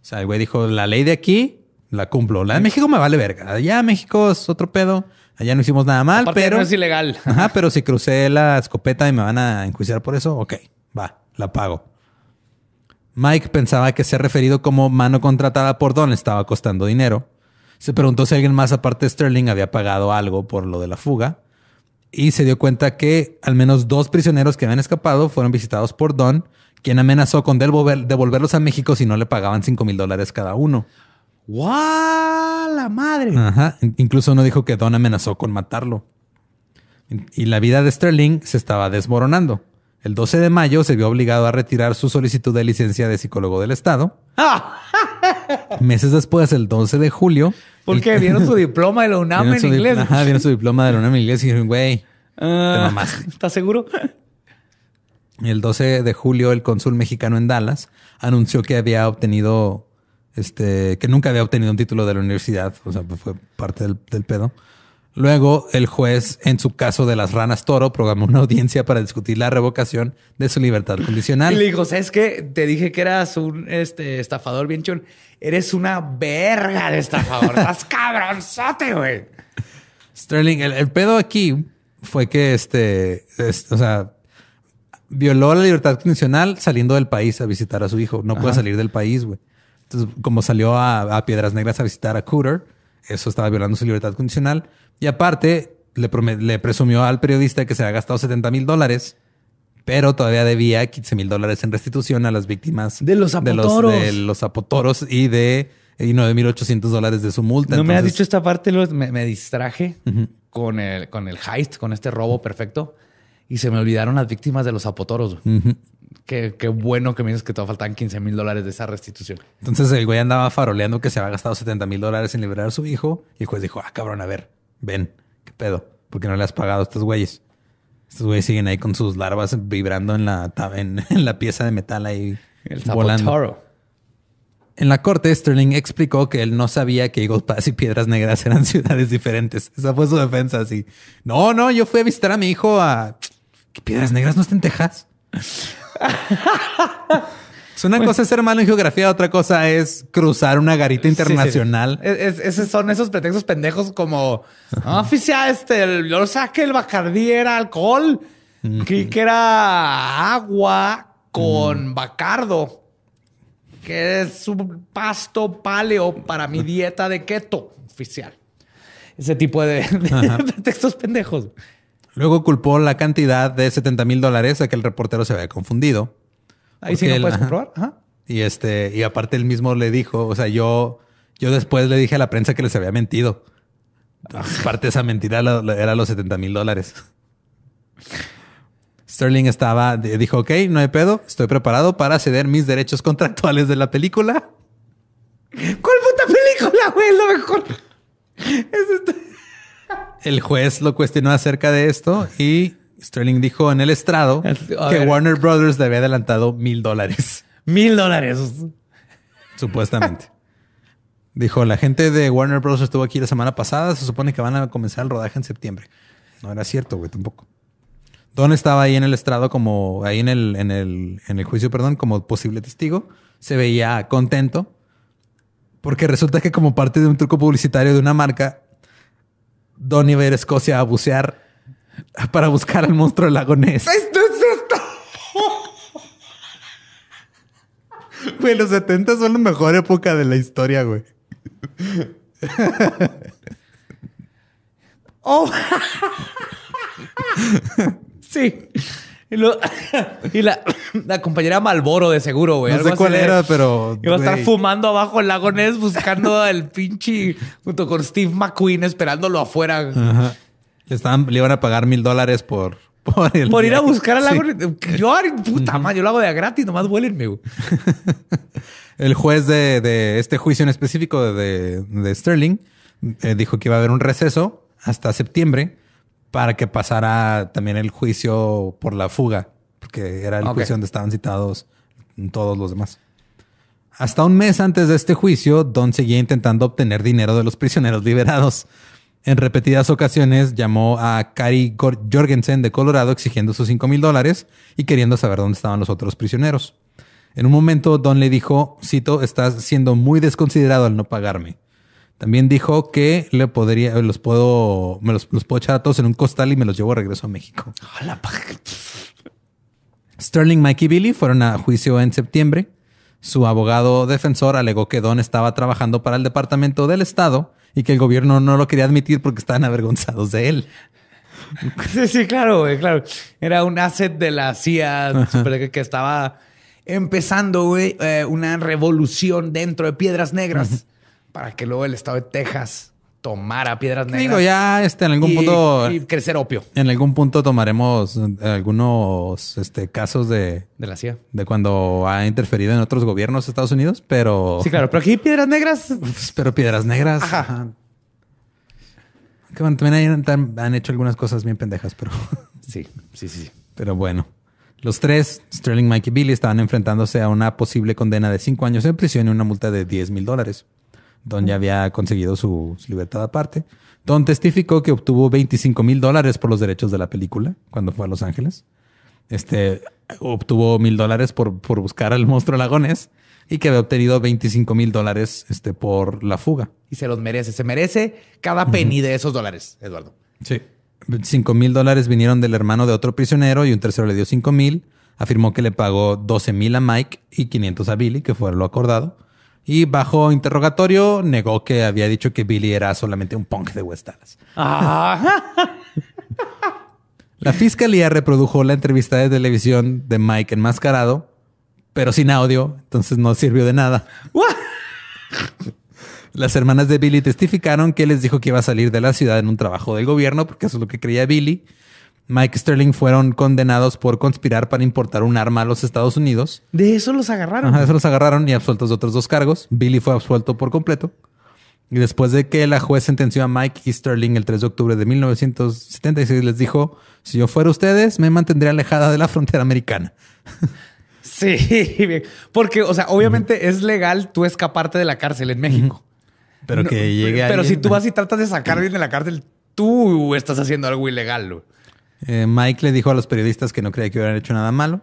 sea, el güey dijo, la ley de aquí la cumplo. La de México me vale verga. Allá México es otro pedo. Allá no hicimos nada mal, pero... es ilegal. Ajá, pero si crucé la escopeta y me van a enjuiciar por eso, ok, va, la pago. Mike pensaba que ser referido como mano contratada por Don estaba costando dinero. Se preguntó si alguien más aparte de Sterling había pagado algo por lo de la fuga. Y se dio cuenta que al menos dos prisioneros que habían escapado fueron visitados por Don, quien amenazó con devolverlos a México si no le pagaban 5 mil dólares cada uno. ¡Guau! ¡La madre! Ajá. Incluso uno dijo que Don amenazó con matarlo. Y la vida de Sterling se estaba desmoronando. El 12 de mayo se vio obligado a retirar su solicitud de licencia de psicólogo del Estado. ¡Ah! Meses después, el 12 de julio. ¿Por qué? vieron su diploma de la UNAM en inglés. Ajá, vieron su diploma de la UNAM en inglés y dijeron, güey, te ah, mamás. ¿Estás seguro? El 12 de julio, el cónsul mexicano en Dallas anunció que había obtenido, este, que nunca había obtenido un título de la universidad. O sea, pues, fue parte del pedo. Luego, el juez, en su caso de las ranas toro, programó una audiencia para discutir la revocación de su libertad condicional. Y le dijo, ¿sabes qué? Te dije que eras un este, estafador bien chon. Eres una verga de estafador. Estás cabronzote, güey. Sterling, el, pedo aquí fue que este, o sea, violó la libertad condicional saliendo del país a visitar a su hijo. No puede salir del país, güey. Entonces, como salió a, a Piedras Negras a visitar a Cooter, eso estaba violando su libertad condicional. Y aparte, le, le presumió al periodista que se había gastado 70 mil dólares, pero todavía debía 15 mil dólares en restitución a las víctimas de los apotoros, de los, apotoros y de y 800 dólares de su multa. No me ha dicho esta parte, me, distraje con, el, con el heist, con este robo perfecto, y se me olvidaron las víctimas de los apotoros. Qué, bueno que me dices que te faltan 15 mil dólares de esa restitución. Entonces el güey andaba faroleando que se había gastado 70 mil dólares en liberar a su hijo y el juez dijo, ah, cabrón, a ver, ven, qué pedo, porque no le has pagado a estos güeyes. Estos güeyes siguen ahí con sus larvas vibrando en la, en, la pieza de metal ahí. El volando. En la corte, Sterling explicó que él no sabía que Eagle Pass y Piedras Negras eran ciudades diferentes. Esa fue su defensa, así. No, no, yo fui a visitar a mi hijo a... ¿Que Piedras Negras no está en Texas? es una cosa ser malo en geografía, otra cosa es cruzar una garita internacional. esos son esos pretextos pendejos como, ah, oficial, este, yo saqué el bacardí era alcohol. que era agua con bacardo que es un pasto paleo para mi dieta de keto oficial. Ese tipo de, pretextos pendejos. Luego culpó la cantidad de 70 mil dólares a que el reportero se había confundido. Ahí sí lo puedes comprobar. Y este, y aparte él mismo le dijo, o sea, yo, yo después le dije a la prensa que les había mentido. parte esa mentira era los 70 mil dólares. Sterling estaba, dijo, ok, no hay pedo, estoy preparado para ceder mis derechos contractuales de la película. ¿Cuál puta película, güey? Lo mejor. Es este- el juez lo cuestionó acerca de esto y Sterling dijo en el estrado que Warner Brothers le había adelantado mil dólares. Mil dólares. Supuestamente. dijo, la gente de Warner Bros. estuvo aquí la semana pasada, se supone que van a comenzar el rodaje en septiembre. No era cierto, güey, tampoco. Don estaba ahí en el estrado como, ahí en el, en el, en el juicio, perdón, como posible testigo. Se veía contento porque resulta que como parte de un truco publicitario de una marca, Donny va a Escocia a bucear para buscar al monstruo lagonés. lago ¡Esto es esto! Güey, los 70 son la mejor época de la historia, güey. oh. sí. Y, la, compañera Malboro, de seguro, güey. No sé cuál era, pero. Iba a estar fumando abajo en Lagones buscando al pinche. junto con Steve McQueen esperándolo afuera. Ajá. Le, iban a pagar mil dólares por. Por, ir a buscar al lago. Yo, puta madre, yo lo hago de gratis, nomás vuelenme, Güey. el juez de, este juicio en específico de, Sterling eh, dijo que iba a haber un receso hasta septiembre para que pasara también el juicio por la fuga, porque era el juicio donde estaban citados todos los demás. Hasta un mes antes de este juicio, Don seguía intentando obtener dinero de los prisioneros liberados. En repetidas ocasiones llamó a Kari Jorgensen de Colorado exigiendo sus 5 mil dólares y queriendo saber dónde estaban los otros prisioneros. En un momento, Don le dijo, cito, estás siendo muy desconsiderado al no pagarme. También dijo que le podría, los puedo, me los, puedo echar a todos en un costal y me los llevo a regreso a México. Sterling, Mike y Billy fueron a juicio en septiembre. Su abogado defensor alegó que Don estaba trabajando para el Departamento del Estado y que el gobierno no lo quería admitir porque estaban avergonzados de él. Sí, sí, claro, claro. Era un asset de la CIA que estaba empezando eh, una revolución dentro de Piedras Negras para que luego el estado de Texas tomara piedras negras. Digo, ya este, en algún punto. Y crecer opio. En algún punto tomaremos eh, algunos este, casos de. De la CIA. De cuando ha interferido en otros gobiernos de Estados Unidos, pero. Sí, claro, pero aquí piedras negras. Pues, pero piedras negras. Ajá. Que también han, han, hecho algunas cosas bien pendejas, pero. Sí, sí, sí. Pero bueno. Los tres, Sterling, Mike y Billy, estaban enfrentándose a una posible condena de cinco años en prisión y una multa de 10 mil dólares. Don ya había conseguido su, libertad aparte. Don testificó que obtuvo 25 mil dólares por los derechos de la película cuando fue a Los Ángeles. Este obtuvo mil dólares por, por buscar al monstruo lagones y que había obtenido 25 mil dólares este, por la fuga. Y se los merece. Se merece cada penny de esos dólares, Eduardo. Sí. 5 mil dólares vinieron del hermano de otro prisionero y un tercero le dio 5 mil. Afirmó que le pagó 12 mil a Mike y 500 a Billy, que fue lo acordado. Y bajo interrogatorio negó que había dicho que Billy era solamente un punk de West la fiscalía reprodujo la entrevista de televisión de Mike enmascarado, pero sin audio, entonces no sirvió de nada. Las hermanas de Billy testificaron que les dijo que iba a salir de la ciudad en un trabajo del gobierno, porque eso es lo que creía Billy, Mike Sterling fueron condenados por conspirar para importar un arma a los Estados Unidos. De eso los agarraron. Ajá, de eso los agarraron y absueltos de otros dos cargos. Billy fue absuelto por completo. Y después de que la juez sentenció a Mike y Sterling el 3 de octubre de 1976, les dijo, si yo fuera ustedes, me mantendría alejada de la frontera americana. Sí, porque, o sea, obviamente es legal tú escaparte de la cárcel en México. Pero que llegue Pero, si tú vas y tratas de sacar bien de la cárcel, tú estás haciendo algo ilegal. Güey. Eh, Mike le dijo a los periodistas que no creía que hubieran hecho nada malo.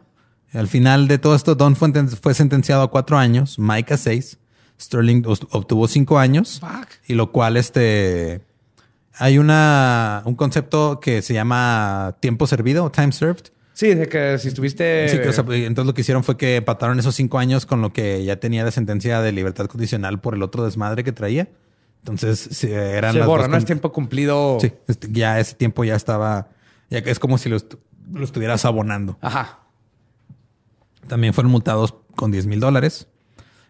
Al final de todo esto, Don fue, sentenciado a cuatro años, Mike a seis, Sterling obtuvo cinco años, y lo cual este hay una un concepto que se llama tiempo servido, time served. Sí, de que si estuviste. Sí, pues, entonces lo que hicieron fue que pataron esos cinco años con lo que ya tenía de sentencia de libertad condicional por el otro desmadre que traía. Entonces, eran. Se borra, no es tiempo cumplido. Sí, este, ya ese tiempo ya estaba ya que es como si lo, estuvieras abonando. Ajá. También fueron multados con 10 mil dólares.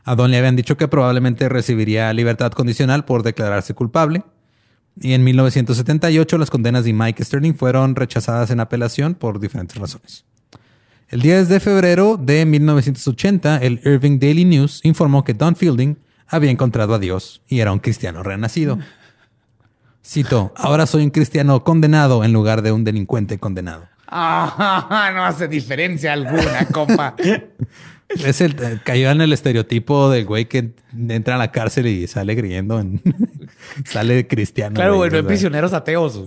A Don le habían dicho que probablemente recibiría libertad condicional por declararse culpable. Y en 1978 las condenas de Mike Sterling fueron rechazadas en apelación por diferentes razones. El 10 de febrero de 1980, el Irving Daily News informó que Don Fielding había encontrado a Dios y era un cristiano renacido. Mm. Cito, ahora soy un cristiano condenado en lugar de un delincuente condenado. Ah, no hace diferencia alguna, compa. Es el, eh, cayó en el estereotipo del güey que entra a la cárcel y sale creyendo sale cristiano. Claro, güey, prisioneros ateos.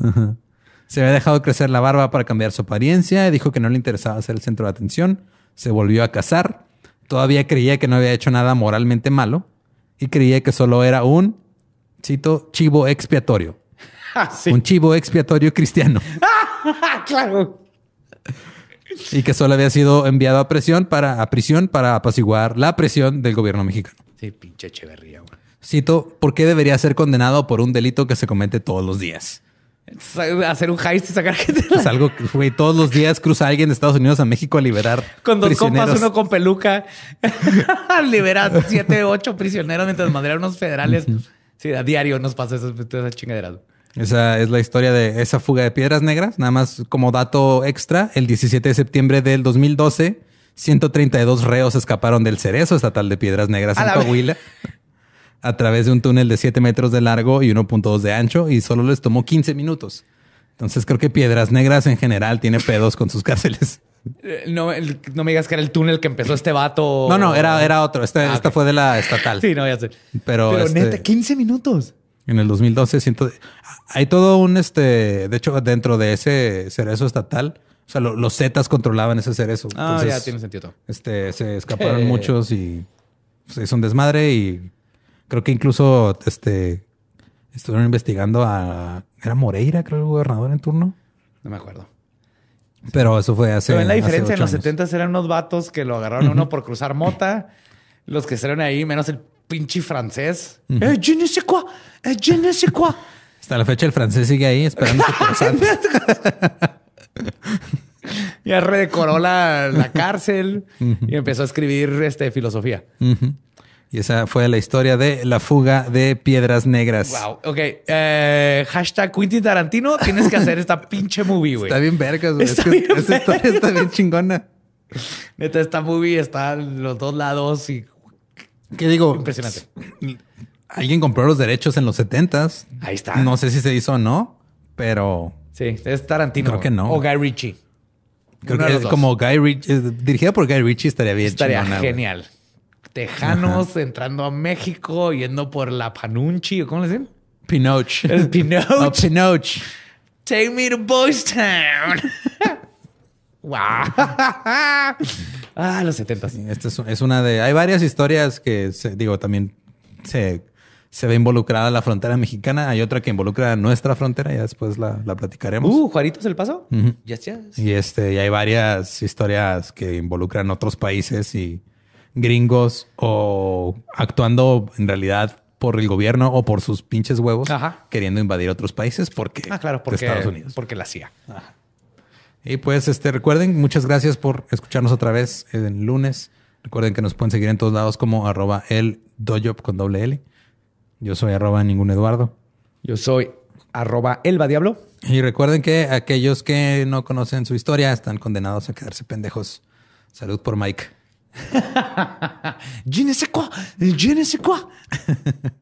Se había dejado crecer la barba para cambiar su apariencia. Dijo que no le interesaba ser el centro de atención. Se volvió a casar. Todavía creía que no había hecho nada moralmente malo. Y creía que solo era un, cito, chivo expiatorio. Ah, un chivo expiatorio cristiano. Ah, claro. Y que solo había sido enviado a prisión para, prisión para apaciguar la presión del gobierno mexicano. Sí, pinche Echeverría, güey. Cito, ¿por qué debería ser condenado por un delito que se comete todos los días? Hacer un heist y sacar gente. Es algo que, güey, todos los días cruza alguien de Estados Unidos a México a liberar. Con dos compas, uno con peluca. liberar siete, ocho prisioneros mientras madrean unos federales. Sí, a diario nos pasa eso chingadera. Esa es la historia de esa fuga de piedras negras. Nada más como dato extra, el 17 de septiembre del 2012, 132 reos escaparon del cerezo estatal de piedras negras en Coahuila a través de un túnel de 7 metros de largo y 1.2 de ancho y solo les tomó 15 minutos. Entonces creo que Piedras Negras en general tiene pedos con sus cárceles. Eh, no, no me digas que era el túnel que empezó este vato. No, no, era, era otro. Este, ah, esta fue de la estatal. Sí, no, voy a Pero, Pero neta, 15 este, minutos. En el 2012, hay todo un, este, de hecho, dentro de ese cerezo estatal, o sea, los Zetas controlaban ese cerezo. Ah, ya tiene sentido. Este, se escaparon muchos y se pues, es un desmadre y creo que incluso, este, estuvieron investigando a, era Moreira, creo, el gobernador en turno. No me acuerdo. Pero eso fue hace. Pero en la diferencia. En los 70 eran unos vatos que lo agarraron uno por cruzar mota. Los que salieron ahí, menos el pinche francés. eh, je ne sais quoi, eh, je ne sais quoi. Hasta la fecha el francés sigue ahí esperando Ya redecoró la, la cárcel y empezó a escribir este, filosofía. Y esa fue la historia de la fuga de piedras negras. Wow. Ok. Eh, hashtag Quentin Tarantino. Tienes que hacer esta pinche movie, güey. Está bien vergas, güey. Es que esa historia está bien chingona. Neta, esta movie está en los dos lados y Qué digo, impresionante. Alguien compró los derechos en los 70s. Ahí está. No sé si se hizo o no, pero. Sí, es Tarantino. Creo que no. O Guy Ritchie. Creo que es como Guy Ritchie, eh, dirigida por Guy Ritchie estaría bien. Estaría genial. Tejanos entrando a México, yendo por la Panunchi, ¿cómo le dicen? Pinoch. El Pinoch. Pinoch. Take me to Boys Town. wow. Ah, los 70. Sí, esta es, una de. Hay varias historias que, digo, también se, ve involucrada la frontera mexicana. Hay otra que involucra nuestra frontera, ya después la, platicaremos. Uh, Juaritos el Paso. Y este, y hay varias historias que involucran otros países y gringos o actuando en realidad por el gobierno o por sus pinches huevos queriendo invadir otros países porque ah, claro, porque Estados Unidos. Porque la CIA. Y pues este, recuerden, muchas gracias por escucharnos otra vez el lunes. Recuerden que nos pueden seguir en todos lados como arroba el doyop con doble L. Yo soy arroba ningún Eduardo. Yo soy arroba elba diablo. Y recuerden que aquellos que no conocen su historia están condenados a quedarse pendejos. Salud por Mike. Je ne sais quoi,